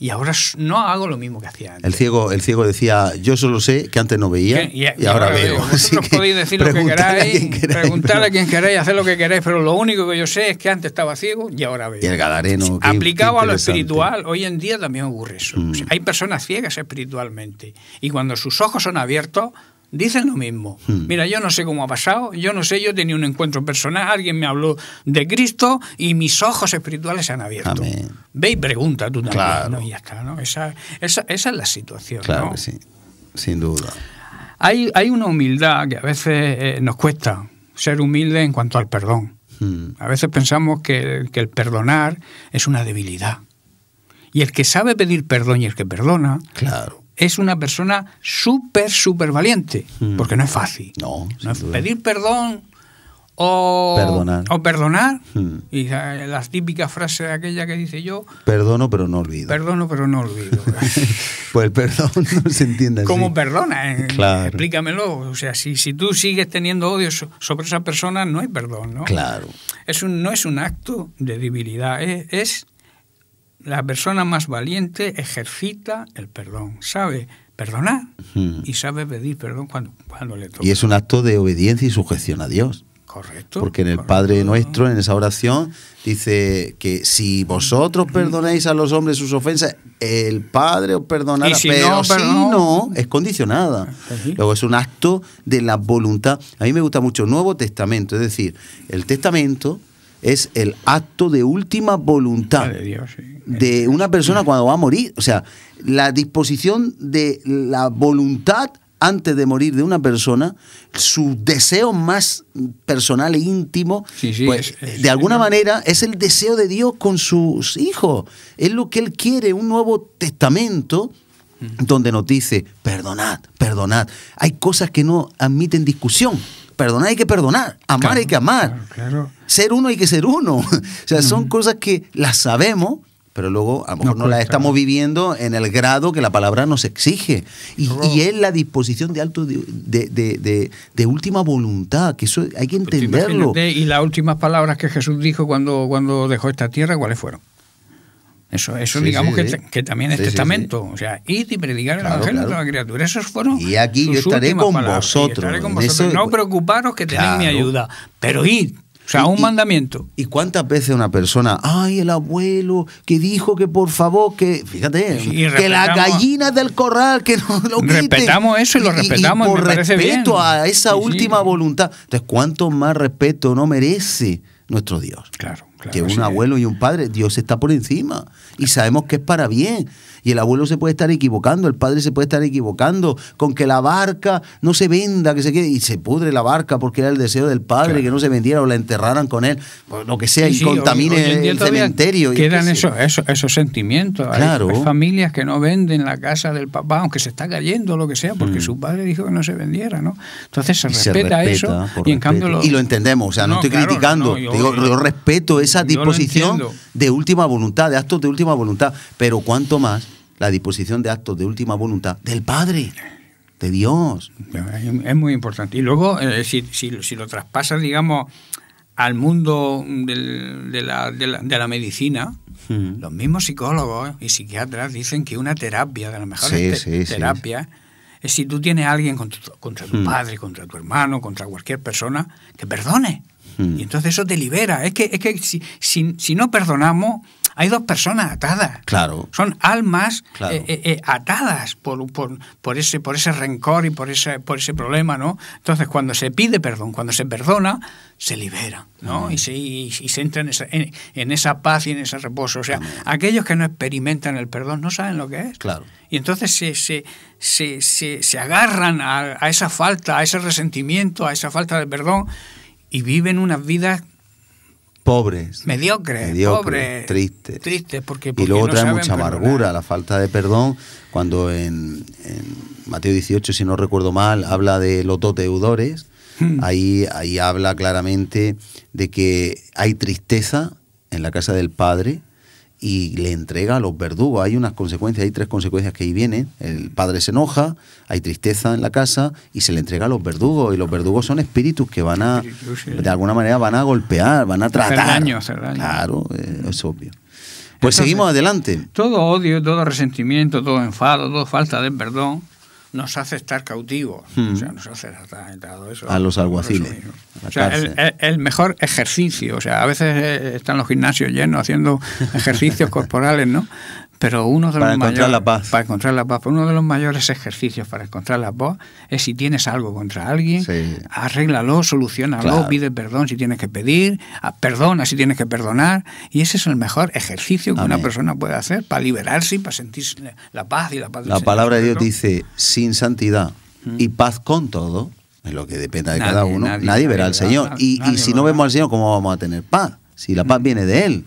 y ahora no hago lo mismo que hacía antes. El ciego, el ciego decía, yo solo sé que antes no veía y, ahora, veo. podéis decir lo que queráis, a preguntar a quien queráis, hacer lo que queráis, pero lo único que yo sé es que antes estaba ciego y ahora veo. Y el gadareno. Aplicado a lo espiritual, hoy en día también ocurre eso. Mm. hay personas ciegas espiritualmente y cuando sus ojos son abiertos, dicen lo mismo. Hmm. Mira, yo no sé cómo ha pasado, yo no sé, yo tenía un encuentro personal, alguien me habló de Cristo y mis ojos espirituales se han abierto. Ve y pregunta tú también, Y ya está, ¿no? Esa, es la situación, Claro sí, sin duda. Hay, hay una humildad que a veces eh, nos cuesta, ser humilde en cuanto al perdón. Hmm. A veces pensamos que, que el perdonar es una debilidad. Y el que sabe pedir perdón y el que perdona, claro es una persona súper, súper valiente, mm. porque no es fácil. No, es pedir perdón o perdonar. O perdonar mm. Y las típicas frases de aquella que dice yo. Perdono pero no olvido. Perdono pero no olvido. pues perdón no se entiende así. ¿Cómo perdona? Eh, explícamelo. O sea, si, si tú sigues teniendo odio sobre esa persona, no hay perdón, ¿no? Claro. Es un, no es un acto de debilidad, es la persona más valiente ejercita el perdón, sabe perdonar y sabe pedir perdón cuando, le toca. Y es un acto de obediencia y sujeción a Dios. Correcto. Porque en el Padre nuestro, en esa oración, dice que si vosotros perdonáis a los hombres sus ofensas, el Padre os perdonará. pero, no, si no, es condicionada. Ah, Luego es un acto de la voluntad. A mí me gusta mucho el Nuevo Testamento, es decir, el Testamento es el acto de última voluntad ah, de, una persona cuando va a morir. O sea, la disposición de la voluntad antes de morir de una persona, su deseo más personal e íntimo, pues, de alguna manera es el deseo de Dios con sus hijos. Es lo que Él quiere, un nuevo testamento donde nos dice, perdonad, perdonad. Hay cosas que no admiten discusión perdonar hay que perdonar, amar hay que amar, ser uno hay que ser uno. o sea, son cosas que las sabemos, pero luego a lo mejor no, las estamos viviendo en el grado que la palabra nos exige. Y, es la disposición de alto de, última voluntad, que eso hay que entenderlo. y las últimas palabras que Jesús dijo cuando, cuando dejó esta tierra, ¿cuáles fueron? Eso, eso digamos que, también es testamento. O sea, ir y predicar el evangelio a toda criatura. Esos fueron. Y aquí yo estaré con vosotros. No preocuparos que tenéis mi ayuda. Pero id. O sea, un mandamiento. ¿Y cuántas veces una persona, ay, el abuelo que dijo que por favor, que, fíjate, que la gallina del corral, que no lo Respetamos eso y lo respetamos. Y, por respeto a esa última voluntad. Entonces, ¿cuánto más respeto no merece nuestro Dios? Claro que un abuelo y un padre, Dios está por encima y sabemos que es para bien. Y el abuelo se puede estar equivocando, el padre se puede estar equivocando con que la barca no se venda, que se quede. Y se pudre la barca porque era el deseo del padre que no se vendiera o la enterraran con él, lo que sea, y contamine el cementerio. Quedan esos, esos, esos sentimientos. Hay, familias que no venden la casa del papá, aunque se está cayendo lo que sea, porque mm. su padre dijo que no se vendiera, ¿no? Entonces se, respeta, eso y en cambio lo... Y lo entendemos, o sea, no, estoy criticando, yo, digo, yo, respeto esa disposición de última voluntad, de actos de última voluntad, pero cuanto más la disposición de actos de última voluntad del Padre, de Dios. Es muy importante. Y luego, eh, si, si, lo traspasas, digamos, al mundo de, la, medicina, hmm. los mismos psicólogos y psiquiatras dicen que una terapia, de la mejor terapia es si tú tienes a alguien contra, tu hmm. padre, contra tu hermano, contra cualquier persona, que perdone. Hmm. Y entonces eso te libera. Es que, es que si, si, si no perdonamos, hay dos personas atadas. Claro. Son almas eh, eh, eh, atadas por, ese, por ese rencor y por ese, por ese problema, ¿no? Entonces, cuando se pide perdón, cuando se perdona, se libera, ¿no? Y se, y, entra en esa, paz y en ese reposo. O sea, aquellos que no experimentan el perdón no saben lo que es. Claro. Y entonces se, se, se, se, se agarran a, a esa falta, a ese resentimiento, a esa falta de perdón y viven unas vidas pobres. Mediocres, pobres. Tristes. porque, y luego trae mucha amargura, la falta de perdón, cuando en, Mateo 18, si no recuerdo mal, habla de los deudores, hmm. ahí, ahí habla claramente de que hay tristeza en la casa del Padre y le entrega a los verdugos. Hay unas consecuencias, hay tres consecuencias que ahí vienen. El padre se enoja, hay tristeza en la casa y se le entrega a los verdugos. Y los verdugos son espíritus que van a, de alguna manera, van a golpear, van a tratar. Hacer daño, Claro, eh, es obvio. Pues seguimos adelante. Todo odio, todo resentimiento, todo enfado, toda falta de perdón nos hace estar cautivos, o hmm. sea, nos hace todo eso. A los alguaciles. O sea, el, mejor ejercicio, o sea, a veces eh, están los gimnasios llenos haciendo ejercicios corporales, ¿no? Pero uno de para los encontrar mayores, la paz. Para encontrar la paz. Uno de los mayores ejercicios para encontrar la paz es si tienes algo contra alguien, arréglalo, solucionalo, pide perdón si tienes que pedir, ah, perdona si tienes que perdonar. Y ese es el mejor ejercicio que una persona puede hacer para liberarse y para sentir la paz y la paz. la palabra de Dios dice, sin santidad mm. y paz con todo, es lo que dependa de cada uno, nadie, verá al Señor. y, si no vemos al Señor, ¿cómo vamos a tener paz? Si la paz mm. viene de Él.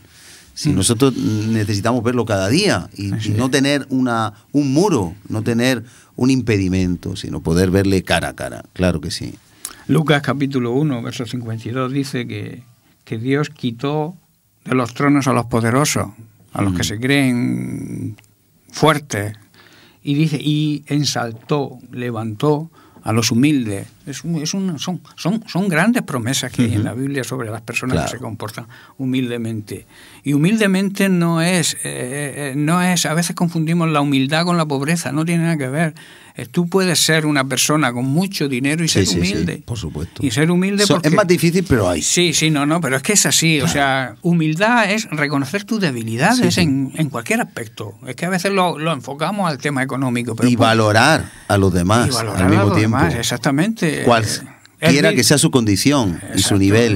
Si nosotros necesitamos verlo cada día y, no tener una, un muro, no tener un impedimento, sino poder verle cara a cara, claro que sí. Lucas capítulo 1, verso 52 dice que, Dios quitó de los tronos a los poderosos, a los que se creen fuertes, y dice, y ensaltó, levantó a los humildes es un, son, son, son grandes promesas que hay en la Biblia sobre las personas que se comportan humildemente. Y humildemente no es, eh, eh, eh, no es, a veces confundimos la humildad con la pobreza, no tiene nada que ver. tú puedes ser una persona con mucho dinero y ser humilde. Sí, por supuesto. Y ser humilde porque, Es más difícil, pero hay. Sí, sí, no, no, pero es que es así. O sea, humildad es reconocer tus debilidades en, en, cualquier aspecto. Es que a veces lo, enfocamos al tema económico. Pero y pues valorar a los demás y valorar al mismo a los tiempo. Demás, exactamente eh, Cualquiera eh, que sea su condición y su nivel.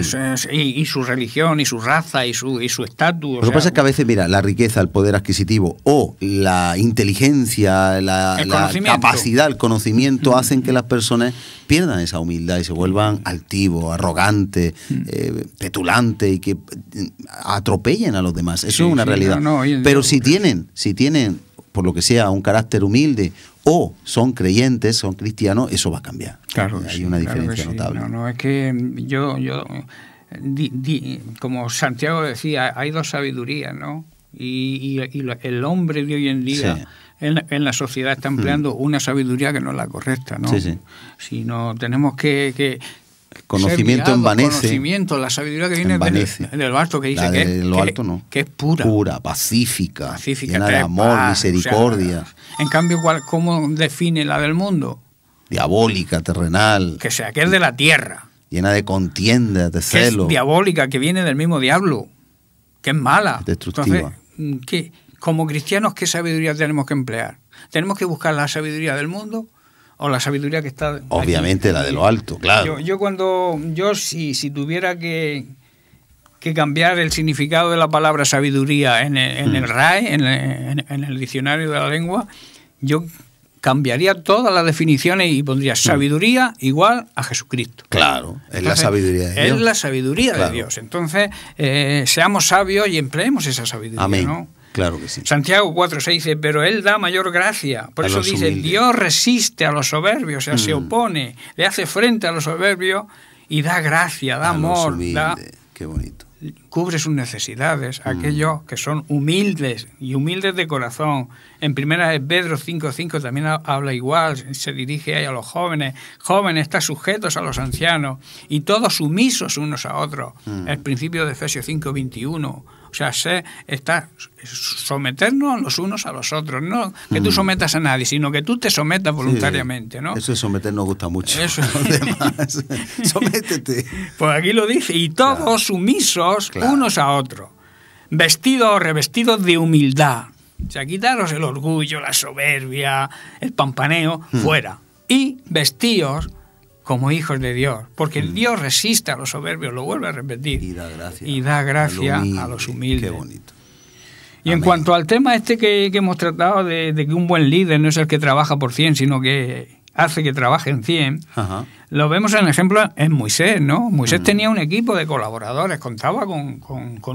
Y, su religión, y su raza, y su estatus. Lo que pasa es que a veces, mira, la riqueza, el poder adquisitivo o la inteligencia, la, capacidad, el conocimiento, hacen que las personas pierdan esa humildad y se vuelvan altivos, arrogantes, eh, petulantes y que atropellen a los demás. Eso es una realidad. Pero si tienen, si tienen por lo que sea, un carácter humilde o son creyentes, son cristianos, eso va a cambiar. Claro, Hay una diferencia notable. No, no, es que mm, yo, yo como Santiago decía, hay dos sabidurías, ¿no? Y, el hombre de hoy en día... En la, sociedad está mm. empleando una sabiduría que no es la correcta, ¿no? Sí, sí. Sino tenemos que, conocimiento en conocimiento, la sabiduría que viene que dice que, es, lo que, es pura. Pura, pacífica, llena de amor, misericordia. en cambio, ¿cómo define la del mundo? Diabólica, terrenal. Que sea, que es de la tierra. Llena de contienda, de celos. diabólica, que viene del mismo diablo, que es mala. destructiva. Como cristianos, ¿qué sabiduría tenemos que emplear? ¿Tenemos que buscar la sabiduría del mundo o la sabiduría que está. Obviamente la de lo alto, claro. Yo, cuando, yo si, si tuviera que, que, cambiar el significado de la palabra sabiduría en el, en el mm. RAE, en el, diccionario de la lengua, yo cambiaría todas las definiciones y pondría mm. sabiduría igual a Jesucristo. Claro, es la sabiduría de Dios. Es la sabiduría de Dios. Entonces, eh, seamos sabios y empleemos esa sabiduría. Amén. ¿no? Claro que sí. Santiago 4.6 dice, pero Él da mayor gracia. Por eso dice, Dios resiste a los soberbios, o sea, se mm. opone, le hace frente a los soberbios y da gracia, da amor. Da, Qué bonito. Cubre sus necesidades, mm. aquellos que son humildes y humildes de corazón. En primera de Pedro 5.5 también habla igual, se dirige ahí a los jóvenes. Jóvenes, están sujetos a los ancianos y todos sumisos unos a otros. Mm. El principio de Efesios 5.21 sea, está someternos los unos a los otros, no que tú mm. sometas a nadie, sino que tú te sometas voluntariamente, ¿no? Eso de someter nos gusta mucho. Eso. sométete. Pues aquí lo dice, y todos sumisos unos a otros, vestidos o revestidos de humildad. O sea, quitaros el orgullo, la soberbia, el pampaneo, mm. fuera. Y vestidos como hijos de Dios, porque mm. Dios resiste a los soberbios, lo vuelve a repetir. Y da gracia. Y da gracia a los humildes. Qué bonito. Y en cuanto al tema este que, hemos tratado de, que un buen líder no es el que trabaja por 100, sino que hace que trabajen en 100, lo vemos en el ejemplo en Moisés, ¿no? Moisés mm. tenía un equipo de colaboradores, contaba con,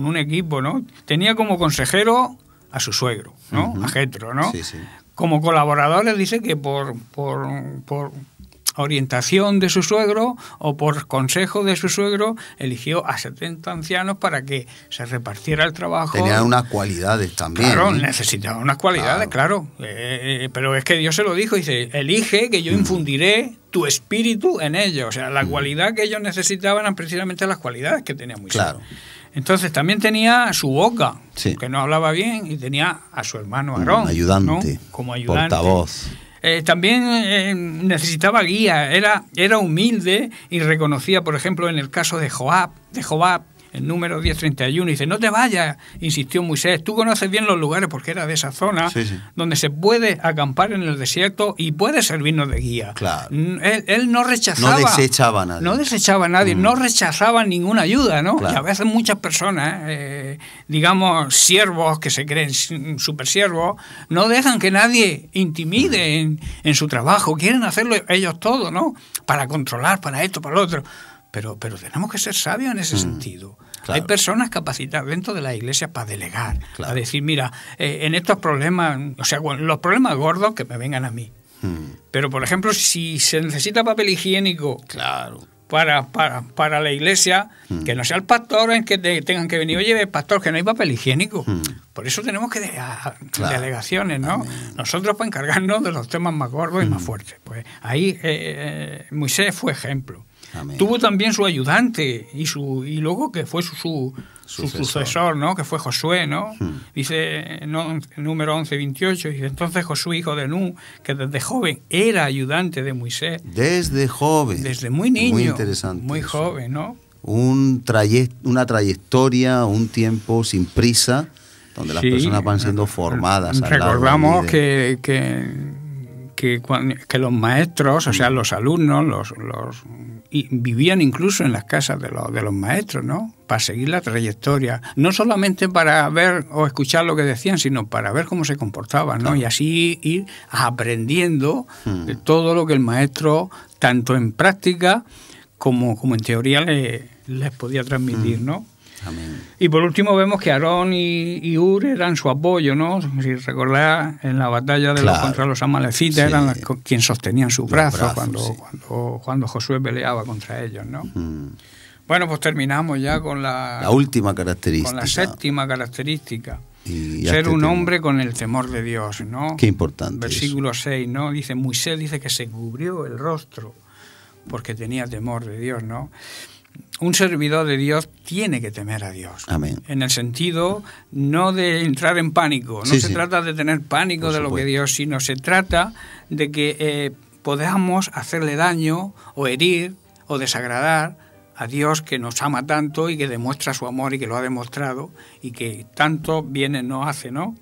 un equipo, ¿no? Tenía como consejero a su suegro, ¿no? A Getro, ¿no? Sí, sí. Como colaboradores dice que por, por orientación de su suegro o por consejo de su suegro, eligió a 70 ancianos para que se repartiera el trabajo. Tenían unas cualidades también. Claro, ¿eh? necesitaba unas cualidades, claro. Eh, eh, pero es que Dios se lo dijo, y dice, elige que yo mm. infundiré tu espíritu en ellos. O sea, la mm. cualidad que ellos necesitaban eran precisamente las cualidades que tenía muy Claro. Entonces también tenía su boca, que no hablaba bien, y tenía a su hermano Aarón. ayudante. Como ayudante. Portavoz. Eh, también eh, necesitaba guía, era, era humilde y reconocía, por ejemplo, en el caso de Joab, de Joab ...el número 1031, y dice, no te vayas, insistió Moisés, tú conoces bien los lugares porque era de esa zona, donde se puede acampar en el desierto y puede servirnos de guía. Claro. Mm, él, no rechazaba. No desechaba a nadie. No desechaba a nadie, no mm. rechazaba ninguna ayuda, ¿no? Y a veces muchas personas, ¿eh? Eh, digamos, siervos que se creen super siervos, no dejan que nadie intimide mm. en, en su trabajo, quieren hacerlo ellos todos... ¿no? Para controlar, para esto, para lo otro. Pero, pero tenemos que ser sabios en ese mm, sentido. Hay personas capacitadas dentro de la iglesia para delegar, Para a decir, mira, eh, en estos problemas, o sea, los problemas gordos que me vengan a mí. Mm. Pero, por ejemplo, si se necesita papel higiénico claro. para, para, la iglesia, mm. que no sea el pastor en que tengan que venir, oye, pastor, que no hay papel higiénico. Por eso tenemos que delegaciones, ¿no? Nosotros para pues, encargarnos de los temas más gordos y más fuertes. Pues ahí eh, eh, Moisés fue ejemplo. Tuvo también su ayudante y, su, y luego que fue su, su, sucesor. ¿no? Que fue Josué, ¿no? Hmm. Dice número 11, 28, dice, entonces Josué, hijo de Nun, que desde joven era ayudante de Moisés. Desde joven. Desde muy niño. Muy interesante. Muy joven, ¿no? Un una trayectoria, un tiempo sin prisa, donde las personas van siendo formadas. Recordamos que, que que, que los maestros, o sea, mm. los alumnos, los, vivían incluso en las casas de los, de los maestros, ¿no? Para seguir la trayectoria, no solamente para ver o escuchar lo que decían, sino para ver cómo se comportaban, ¿no? Y así ir aprendiendo mm. de todo lo que el maestro, tanto en práctica como, como en teoría, les podía transmitir, mm. ¿no? Y por último vemos que Aarón y, Ur eran su apoyo, ¿no? Si recordáis en la batalla de contra los amalecitas eran quienes sostenían su brazo cuando, cuando, Josué peleaba contra ellos, ¿no? Bueno, pues terminamos ya con la, última característica. la séptima característica. ser este un hombre con el temor de Dios, ¿no? Qué importante. Versículo 6, ¿no? Dice, Moisés dice que se cubrió el rostro porque tenía temor de Dios, ¿no? un servidor de Dios tiene que temer a Dios. Amén. En el sentido no de entrar en pánico. No se trata de tener pánico de lo que Dios, sino se trata de que eh, podamos hacerle daño o herir o desagradar a Dios que nos ama tanto y que demuestra su amor y que lo ha demostrado y que tanto bienes nos hace, ¿no?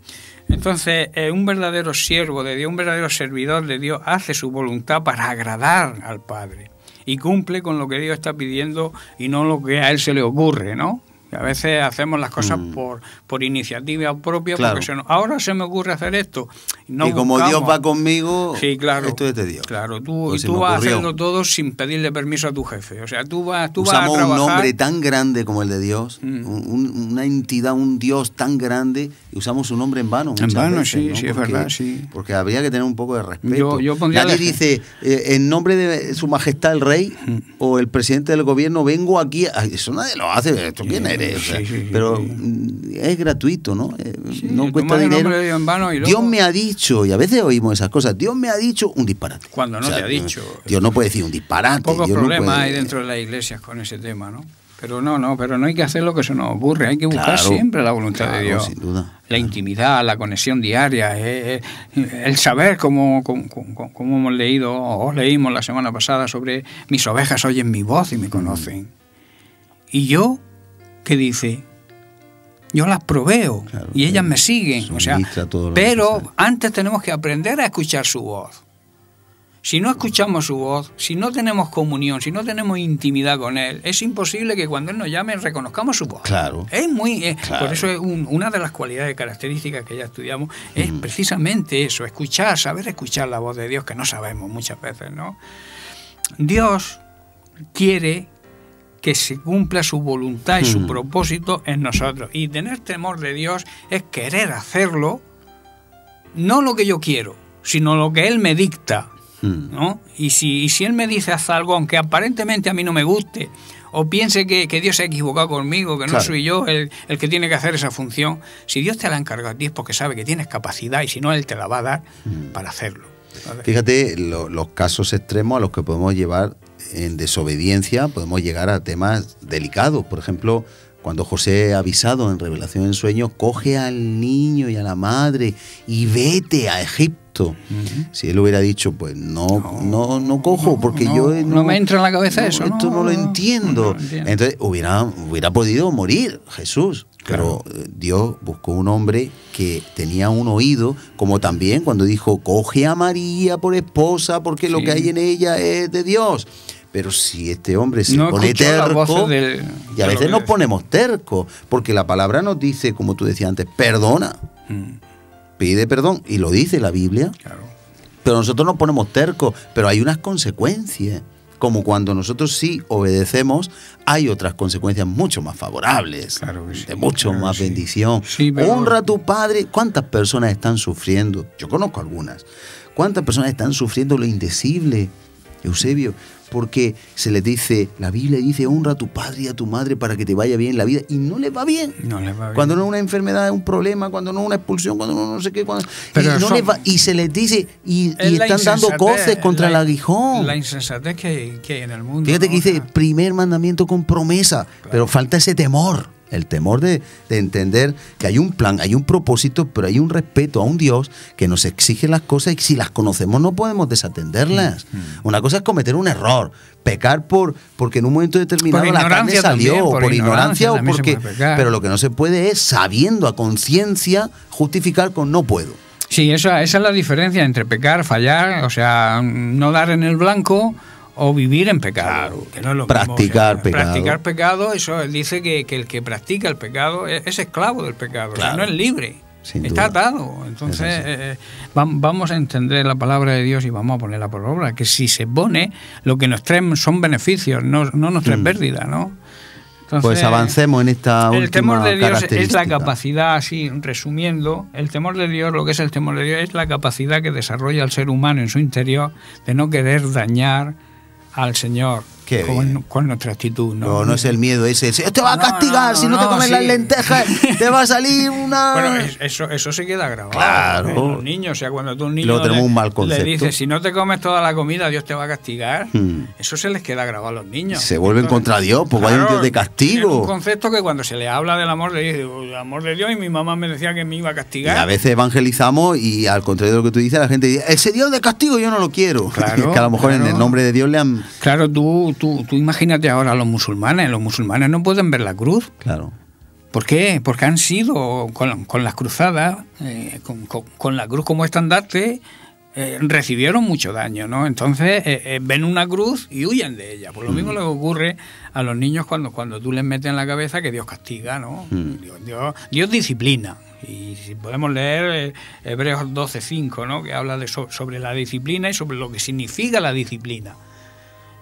Entonces, eh, un verdadero siervo de Dios, un verdadero servidor de Dios hace su voluntad para agradar al Padre y cumple con lo que Dios está pidiendo y no lo que a él se le ocurre, ¿no? A veces hacemos las cosas mm. por, por iniciativa propia, ahora se me ocurre hacer esto y como Dios va conmigo, sí, claro, esto es de Dios. Claro, tú, y tú vas haciendo todo sin pedirle permiso a tu jefe. O sea, tú vas, tú vas a trabajar... un nombre tan grande como el de Dios, mm. una entidad, un Dios tan grande, y usamos su nombre en vano. En vano, sí, es verdad, sí. Porque habría que tener un poco de respeto. Nadie dice, eh, en nombre de su majestad el rey mm. o el presidente del gobierno, vengo aquí. Eso nadie lo hace, ¿tú quién eres? pero es gratuito, ¿no? Eh, no cuesta dinero. Dios me ha dicho y a veces oímos esas cosas, Dios me ha dicho un disparate. Cuando no te ha dicho. Dios no puede decir un disparate. Pocos problemas hay dentro de las iglesias con ese tema, ¿no? Pero no, no, pero no hay que hacer lo que se nos ocurre, hay que buscar siempre la voluntad de Dios. Sin duda. La intimidad, la conexión diaria, eh, eh, el saber cómo hemos leído o leímos la semana pasada sobre mis ovejas oyen mi voz y me conocen. Mm. Y yo, que dice, yo las proveo y ellas me siguen. O sea, pero antes tenemos que aprender a escuchar su voz. Si no escuchamos su voz, si no tenemos comunión, si no tenemos intimidad con Él, es imposible que cuando Él nos llame reconozcamos su voz. Es muy. Por eso es una de las cualidades características que ya estudiamos es mm. precisamente eso, escuchar, saber escuchar la voz de Dios, que no sabemos muchas veces, ¿no? Dios quiere que se cumpla su voluntad y su mm. propósito en nosotros. Y tener temor de Dios es querer hacerlo, no lo que yo quiero, sino lo que Él me dicta. Mm. Y, si, si Él me dice haz algo, aunque aparentemente a mí no me guste, o piense que, Dios se ha equivocado conmigo, que no soy yo el, que tiene que hacer esa función, si Dios te la ha encargado a ti es porque sabe que tienes capacidad y si no, Él te la va a dar mm. para hacerlo. Fíjate los casos extremos a los que podemos llevar en desobediencia podemos llegar a temas delicados. Por ejemplo, cuando José, avisado en Revelación en Sueños, coge al niño y a la madre y vete a Egipto. Si él hubiera dicho, pues no, no, no, cojo, porque yo... No, me entra en la cabeza eso. Esto no, lo entiendo. Entonces hubiera, hubiera podido morir Jesús. Pero eh, Dios buscó un hombre que tenía un oído, como también cuando dijo, coge a María por esposa, porque lo que hay en ella es de Dios. Pero si este hombre se pone terco, y a veces nos ponemos terco, porque la palabra nos dice, como tú decías antes, perdona, mm. pide perdón, y lo dice la Biblia. Pero nosotros nos ponemos tercos, pero hay unas consecuencias como cuando nosotros sí obedecemos, hay otras consecuencias mucho más favorables, de mucho más bendición. Honra a tu padre. ¿Cuántas personas están sufriendo? Yo conozco algunas. ¿Cuántas personas están sufriendo lo indecible? Eusebio, porque se les dice, la Biblia dice, honra a tu padre y a tu madre para que te vaya bien la vida, y no le va bien. Cuando no es una enfermedad, es un problema, cuando no es una expulsión, cuando no, sé qué, cuando... y, no va... y se les dice, y, están dando coces contra el aguijón. La insensatez que en el mundo. Fíjate que dice, primer mandamiento con promesa, pero falta ese temor el temor de, entender que hay un plan, hay un propósito, pero hay un respeto a un Dios que nos exige las cosas y si las conocemos no podemos desatenderlas. Mm, mm. Una cosa es cometer un error, pecar por porque en un momento determinado la carne salió, o por ignorancia, o porque... Pero lo que no se puede es, sabiendo a conciencia, justificar con no puedo. Sí, esa, esa es la diferencia entre pecar, fallar, o sea, no dar en el blanco o vivir en pecado. no lo practicar pecado. Practicar pecado, eso dice que, el que practica el pecado es, esclavo del pecado, no es libre. está atado. Entonces, eh, eh, vamos a entender la palabra de Dios y vamos a ponerla por obra. Que si se pone, lo que nos traen son beneficios, no, nos traen mm. pérdida, ¿no? pues avancemos en esta última El temor de Dios es la capacidad, así resumiendo, el temor de Dios, lo que es el temor de Dios, es la capacidad que desarrolla el ser humano en su interior de no querer dañar, al Señor con, con, nuestra actitud. ¿no? no, es el miedo, ese. el. Te va a castigar si no, te comes las lentejas, te va a salir una. Bueno, eso, eso se queda grabado. Claro. ¿eh? los niños, o sea, cuando tú un niño. Luego tenemos le, un mal concepto. dices, si no te comes toda la comida, Dios te va a castigar. Hmm. Eso se les queda grabado a los niños. Se vuelven contra Dios, porque hay un Dios de castigo. Es un concepto que cuando se le habla del amor, le dice, el amor de Dios, y mi mamá me decía que me iba a castigar. Y a veces evangelizamos y al contrario de lo que tú dices, la gente dice, ese Dios de castigo yo no lo quiero. Claro, que a lo mejor en el nombre de Dios le han. Claro, tú tú, imagínate ahora a los musulmanes, los musulmanes no pueden ver la cruz. Claro. ¿Por qué? Porque han sido con, las cruzadas, eh, con, la cruz como estandarte, eh, recibieron mucho daño, ¿no? Entonces eh, ven una cruz y huyen de ella. Por lo mismo mm. le ocurre a los niños cuando, cuando tú les metes en la cabeza que Dios castiga, ¿no? Mm. Dios, disciplina. Y si podemos leer Hebreos 12.5, ¿no? Que habla de sobre la disciplina y sobre lo que significa la disciplina.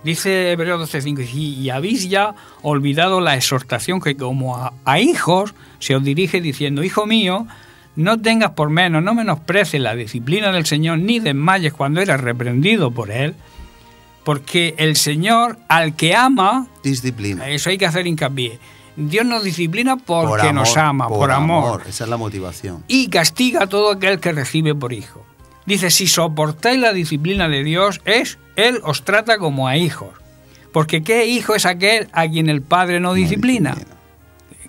Dice Hebreo 12:5, y habéis ya olvidado la exhortación que como a, hijos se os dirige diciendo, hijo mío, no tengas por menos, no menosprecies la disciplina del Señor, ni desmayes cuando eres reprendido por Él, porque el Señor al que ama, disciplina. Eso hay que hacer hincapié. Dios nos disciplina porque nos ama, por, amor. amor. Esa es la motivación. Y castiga a todo aquel que recibe por hijo. Dice, si soportáis la disciplina de Dios, es, Él os trata como a hijos. Porque ¿qué hijo es aquel a quien el padre no, disciplina?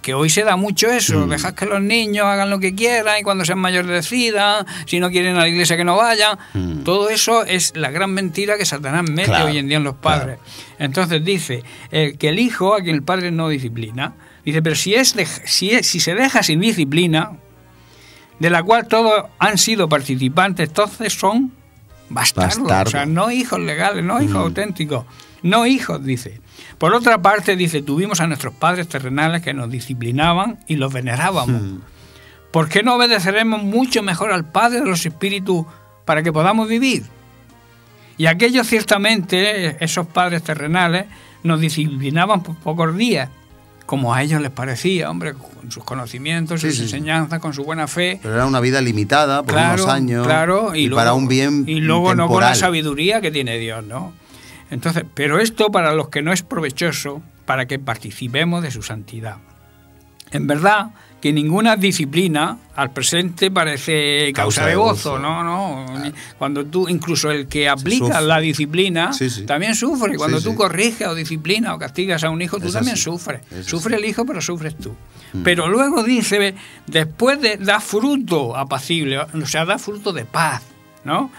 Que hoy se da mucho eso, mm. Dejas que los niños hagan lo que quieran y cuando sean mayores decidan, si no quieren a la iglesia que no vayan. Mm. Todo eso es la gran mentira que Satanás mete hoy en día en los padres. Entonces dice, el eh, que el hijo a quien el padre no disciplina, dice, pero si, es si, si se deja sin disciplina, de la cual todos han sido participantes, entonces son bastardos, o sea, no hijos legales, no hijos mm. auténticos, no hijos, dice. Por otra parte, dice, tuvimos a nuestros padres terrenales que nos disciplinaban y los venerábamos. Hmm. ¿Por qué no obedeceremos mucho mejor al Padre de los Espíritus para que podamos vivir? Y aquellos ciertamente, esos padres terrenales, nos disciplinaban por pocos días, como a ellos les parecía, hombre, con sus conocimientos, sus enseñanzas, con su buena fe. Pero era una vida limitada por unos años. Claro, y, para un bien. Y luego no con la sabiduría que tiene Dios, ¿no? Entonces, pero esto para los que no es provechoso, para que participemos de su santidad. En verdad, que ninguna disciplina al presente parece causa, de, gozo, ¿no? no Cuando tú, incluso el que aplica la disciplina, también sufre. Cuando tú corriges o disciplinas o castigas a un hijo, tú también sufres. sufre el hijo, pero sufres tú. Mm. Pero luego dice, después da fruto apacible, o sea, da fruto de paz, ¿no?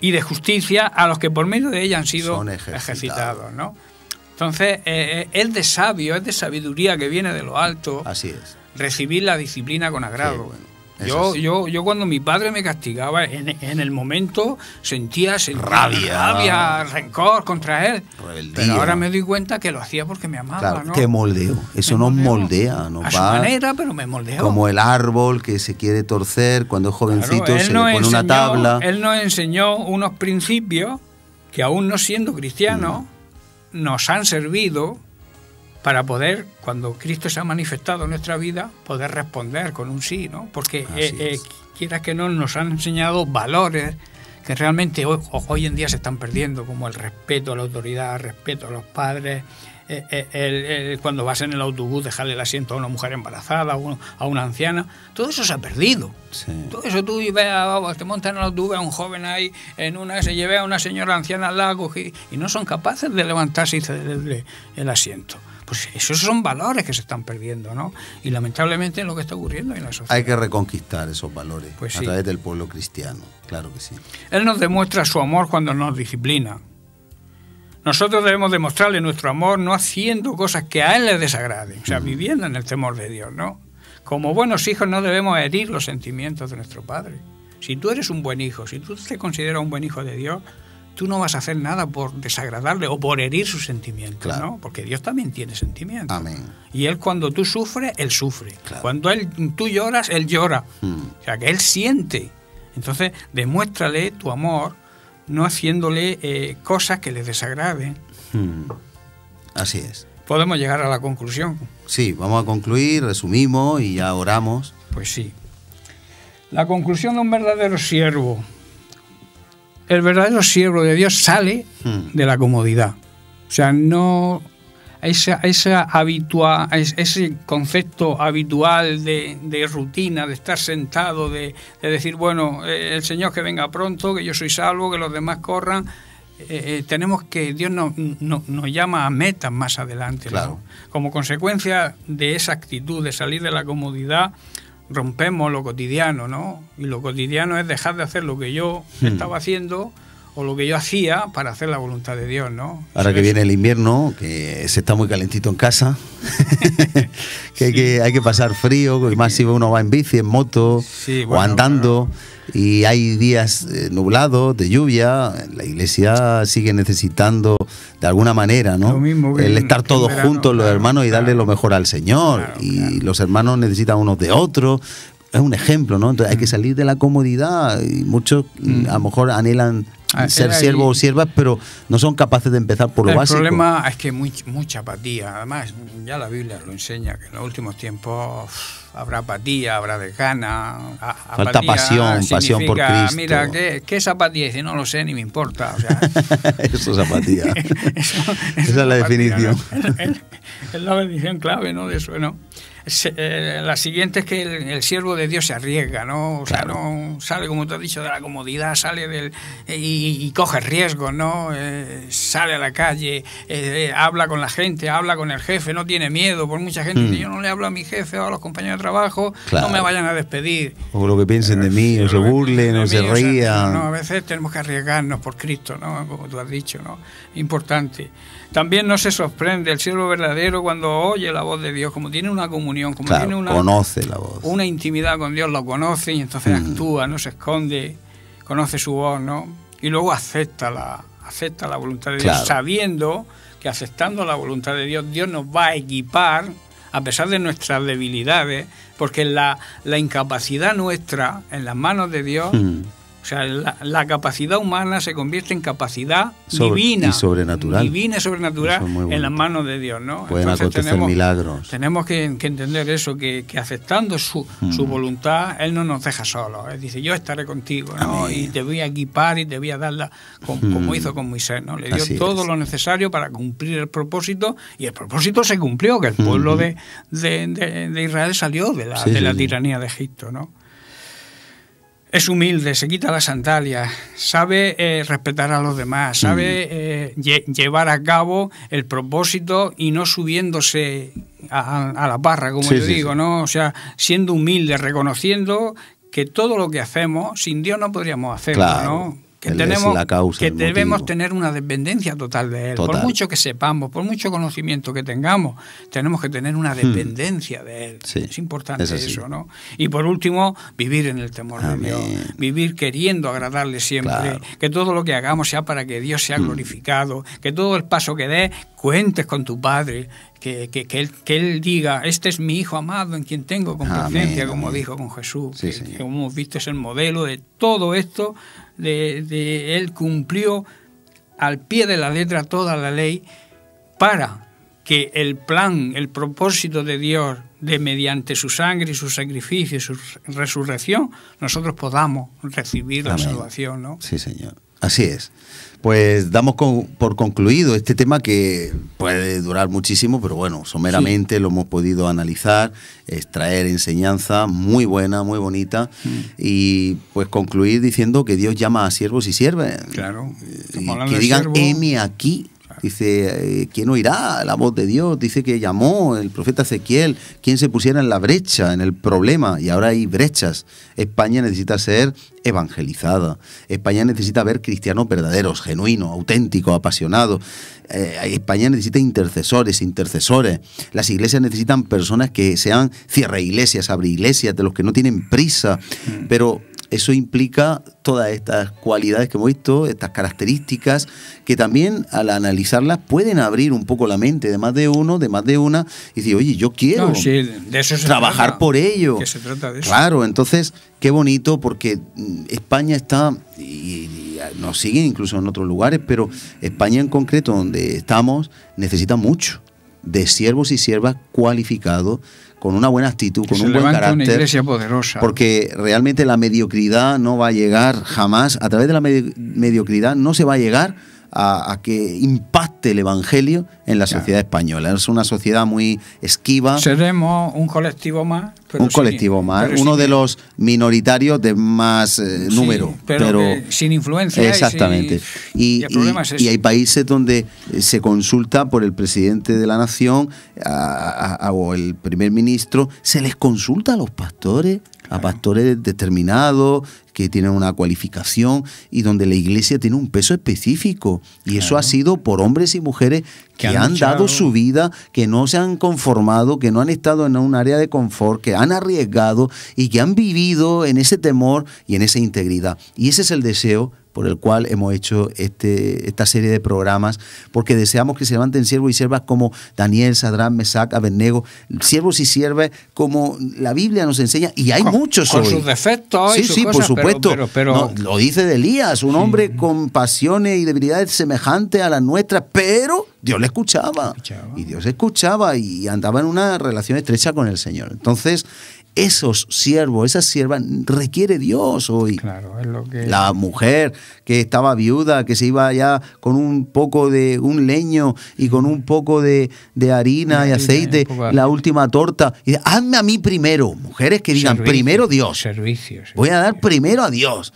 Y de justicia a los que por medio de ella han sido ejercitados. ¿no? Entonces, eh, eh, es de sabio, es de sabiduría que viene de lo alto. Así es recibir la disciplina con agrado. Yo, yo, yo cuando mi padre me castigaba, en, el momento sentía, rabia. rabia. rencor contra él. Pero ahora me doy cuenta que lo hacía porque me amaba. Te moldeo. Eso nos moldea. no a su manera, pero me moldea. Como el árbol que se quiere torcer cuando es jovencito se pone una tabla. Él nos enseñó unos principios que aún no siendo cristianos mm. nos han servido para poder, cuando Cristo se ha manifestado en nuestra vida, poder responder con un sí, ¿no? Porque eh, eh, quieras que no, nos han enseñado valores que realmente hoy, en día se están perdiendo, como el respeto a la autoridad, el respeto a los padres, eh, cuando vas en el autobús dejarle el asiento a una mujer embarazada, a, a una anciana, todo eso se ha perdido. Todo eso tú ves, te montas en el autobús a un joven ahí, en una se lleva a una señora anciana al lago y, y no son capaces de levantarse y cederle el asiento pues esos son valores que se están perdiendo, ¿no? Y lamentablemente es lo que está ocurriendo en la sociedad. Hay que reconquistar esos valores pues a través del pueblo cristiano, claro que sí. Él nos demuestra su amor cuando nos disciplina. Nosotros debemos demostrarle nuestro amor no haciendo cosas que a él le desagraden, o sea, viviendo en el temor de Dios, ¿no? Como buenos hijos no debemos herir los sentimientos de nuestro Padre. Si tú eres un buen hijo, si tú te consideras un buen hijo de Dios, tú no vas a hacer nada por desagradarle o por herir su sentimiento, ¿no? Porque Dios también tiene sentimientos. Amén. Y Él cuando tú sufres, Él sufre. Cuando él, tú lloras, Él llora. Hmm. O sea, que Él siente. Entonces, demuéstrale tu amor no haciéndole eh, cosas que le desagraden. Hmm. Así es. Podemos llegar a la conclusión. Sí, vamos a concluir, resumimos y ya oramos. Pues sí. La conclusión de un verdadero siervo el verdadero siervo de Dios sale hmm. de la comodidad. O sea, no esa, esa habitua, ese concepto habitual de, rutina, de estar sentado, de, decir, bueno, eh, el Señor que venga pronto, que yo soy salvo, que los demás corran. Eh, eh, tenemos que Dios nos llama a metas más adelante. Como consecuencia de esa actitud de salir de la comodidad, rompemos lo cotidiano, ¿no? Y lo cotidiano es dejar de hacer lo que yo hmm. estaba haciendo o lo que yo hacía para hacer la voluntad de Dios, ¿no? Ahora que viene el invierno, que se está muy calentito en casa, que, hay que, pasar frío, que más si uno va en bici, en moto o andando y hay días eh, nublados, de lluvia, la iglesia sigue necesitando de alguna manera, ¿no? el estar todos juntos los hermanos y darle lo mejor al Señor y los hermanos necesitan unos de otros. Es un ejemplo, ¿no? Entonces hay que mm. salir de la comodidad y muchos mm. a lo mejor anhelan ah, ser siervos o siervas, pero no son capaces de empezar por lo básico. El problema es que hay mucha apatía. Además, ya la Biblia lo enseña, que en los últimos tiempos habrá apatía, habrá dejana. Falta pasión, pasión por Cristo. Mira, ¿qué, qué es apatía? no lo sé, ni me importa. eso es apatía. eso, Esa es la definición. es, la bendición clave ¿no? de eso, ¿no? Eh, la siguiente es que el, siervo de Dios se arriesga, ¿no? O sea, no sale, como tú has dicho, de la comodidad, sale del, eh, y, coge riesgos, ¿no? Eh, sale a la calle, habla con la gente, habla con el jefe, no tiene miedo, por mucha gente mm. yo no le hablo a mi jefe o a los compañeros de trabajo, no me vayan a despedir. O lo que piensen de mí, o se burlen, o se rían. a veces tenemos que arriesgarnos por Cristo, ¿no? Como tú has dicho, ¿no? Importante. También no se sorprende el cielo verdadero cuando oye la voz de Dios, como tiene una comunión, como tiene una, intimidad con Dios, lo conoce y entonces mm. actúa, no se esconde, conoce su voz, ¿no? Y luego acepta la, acepta la voluntad de Dios, sabiendo que aceptando la voluntad de Dios, Dios nos va a equipar a pesar de nuestras debilidades, porque la, la incapacidad nuestra en las manos de Dios mm. O sea, la, capacidad humana se convierte en capacidad divina. Y sobrenatural. Divina y sobrenatural en las manos de Dios, ¿no? Pueden Entonces acontecer tenemos, milagros. Tenemos que, entender eso, que, aceptando su, mm. voluntad, Él no nos deja solos. Él dice, yo estaré contigo, Y te voy a equipar y te voy a darla, como mm. hizo con Moisés, ¿no? Le dio todo lo necesario para cumplir el propósito y el propósito se cumplió, que el pueblo de, Israel salió de la, tiranía de Egipto, ¿no? es humilde, se quita las sandalia, sabe eh, respetar a los demás, sabe mm. eh, llevar a cabo el propósito y no subiéndose a, la barra, como yo digo, ¿no? O sea, siendo humilde, reconociendo que todo lo que hacemos, sin Dios no podríamos hacerlo, ¿no? que, tenemos, que debemos tener una dependencia total de él. Por mucho que sepamos, por mucho conocimiento que tengamos, tenemos que tener una hmm. dependencia de él. es importante eso, ¿no? Y por último, vivir en el temor de Dios, vivir queriendo agradarle siempre, que todo lo que hagamos sea para que Dios sea hmm. glorificado, que todo el paso que dé cuentes con tu Padre, que, que, que, él, diga, este es mi Hijo amado en quien tengo complacencia, como dijo con Jesús, como hemos visto es el modelo de todo esto, de, él cumplió al pie de la letra toda la ley para que el plan, el propósito de Dios, de mediante su sangre y su sacrificio y su resurrección, nosotros podamos recibir la salvación, ¿no? Sí, Señor. Así es pues damos por concluido este tema que puede durar muchísimo, pero bueno, someramente lo hemos podido analizar, extraer enseñanza muy buena, muy bonita, mm. y pues concluir diciendo que Dios llama a siervos y sierven. Claro. Eh, que digan, heme aquí, Dice eh, ¿quién oirá la voz de Dios. Dice que llamó el profeta Ezequiel, quien se pusiera en la brecha, en el problema. Y ahora hay brechas. España necesita ser evangelizada. España necesita ver cristianos verdaderos, genuinos, auténticos, apasionados. Eh, España necesita intercesores, intercesores. Las iglesias necesitan personas que sean cierre iglesias, abre iglesias, de los que no tienen prisa. Mm. Pero eso implica todas estas cualidades que hemos visto, estas características, que también al analizarlas pueden abrir un poco la mente de más de uno, de más de una, y decir, oye, yo quiero trabajar por ello. Claro, entonces, qué bonito, porque mm, España está, y, nos siguen incluso en otros lugares, pero España en concreto, donde estamos, necesita mucho de siervos y siervas cualificados con una buena actitud, con un buen carácter. poderosa. Porque realmente la mediocridad no va a llegar jamás. A través de la mediocridad no se va a llegar a, que impacte el Evangelio en la sociedad española. Es una sociedad muy esquiva. Seremos un colectivo más. un colectivo más, uno de los minoritarios de más eh, número. pero, sin influencia. Exactamente. Y, hay países donde eh, se consulta por el presidente de la nación o el primer ministro, se les consulta a los pastores a pastores determinados, que tienen una cualificación y donde la iglesia tiene un peso específico. Y eso ha sido por hombres y mujeres que, han dado su vida, que no se han conformado, que no han estado en un área de confort, que han arriesgado y que han vivido en ese temor y en esa integridad. Y ese es el deseo por el cual hemos hecho este, esta serie de programas, porque deseamos que se levanten siervos y siervas como Daniel, Sadrán, Mesac, Abednego, siervos y siervas como la Biblia nos enseña, y hay muchos muchos con sus defectos. Sí, sus sí, por supuesto. Pero, lo dice de Elías, un hombre con pasiones y debilidades semejantes a las nuestras, pero Dios le escuchaba, escuchaba. Y Dios escuchaba y andaba en una relación estrecha con el Señor. Entonces, esos siervos, esas siervas requiere Dios hoy. La mujer que estaba viuda, que se iba ya con un poco de un leño y con un poco de, harina, y aceite, la última torta. Y hazme a mí primero, mujeres que digan primero Dios. Voy a dar primero a Dios.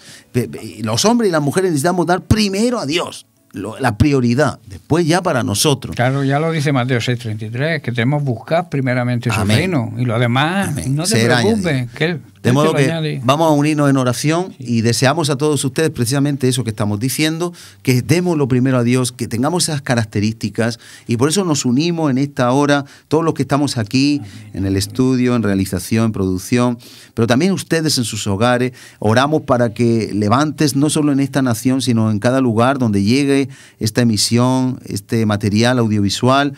Los hombres y las mujeres necesitamos dar primero a Dios la prioridad, después ya para nosotros. Claro, ya lo dice Mateo 6:33, que tenemos que buscar primeramente su reino y lo demás, no te preocupes, que de modo que vamos a unirnos en oración y deseamos a todos ustedes precisamente eso que estamos diciendo, que demos lo primero a Dios, que tengamos esas características y por eso nos unimos en esta hora, todos los que estamos aquí, en el estudio, en realización, en producción, pero también ustedes en sus hogares, oramos para que levantes no solo en esta nación, sino en cada lugar donde llegue esta emisión, este material audiovisual,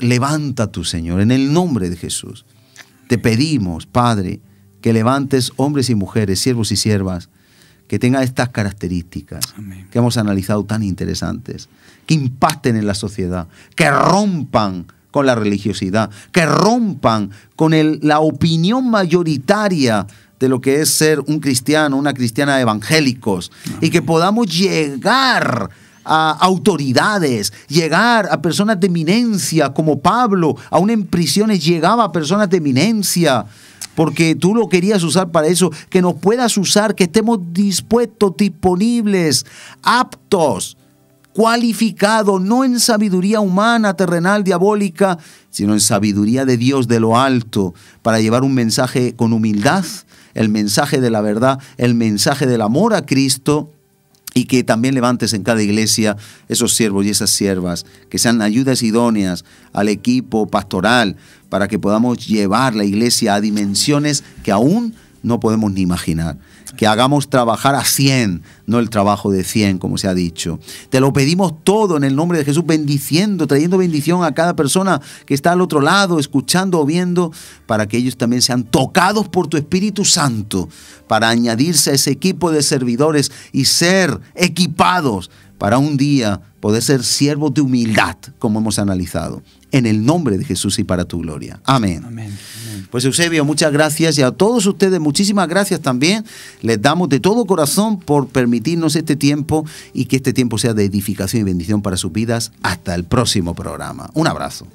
levanta tu Señor, en el nombre de Jesús. Te pedimos, Padre, que levantes hombres y mujeres, siervos y siervas, que tengan estas características que hemos analizado tan interesantes, que impacten en la sociedad, que rompan con la religiosidad, que rompan con la opinión mayoritaria de lo que es ser un cristiano, una cristiana evangélicos, y que podamos llegar a autoridades, llegar a personas de eminencia, como Pablo, aún en prisiones llegaba a personas de eminencia, porque tú lo querías usar para eso, que nos puedas usar, que estemos dispuestos, disponibles, aptos, cualificados, no en sabiduría humana, terrenal, diabólica, sino en sabiduría de Dios de lo alto, para llevar un mensaje con humildad, el mensaje de la verdad, el mensaje del amor a Cristo y que también levantes en cada iglesia esos siervos y esas siervas, que sean ayudas idóneas al equipo pastoral para que podamos llevar la iglesia a dimensiones que aún no podemos ni imaginar. Que hagamos trabajar a 100, no el trabajo de 100, como se ha dicho. Te lo pedimos todo en el nombre de Jesús, bendiciendo, trayendo bendición a cada persona que está al otro lado, escuchando o viendo, para que ellos también sean tocados por tu Espíritu Santo, para añadirse a ese equipo de servidores y ser equipados para un día poder ser siervos de humildad, como hemos analizado en el nombre de Jesús y para tu gloria. Amén. Pues Eusebio, muchas gracias y a todos ustedes muchísimas gracias también. Les damos de todo corazón por permitirnos este tiempo y que este tiempo sea de edificación y bendición para sus vidas. Hasta el próximo programa. Un abrazo.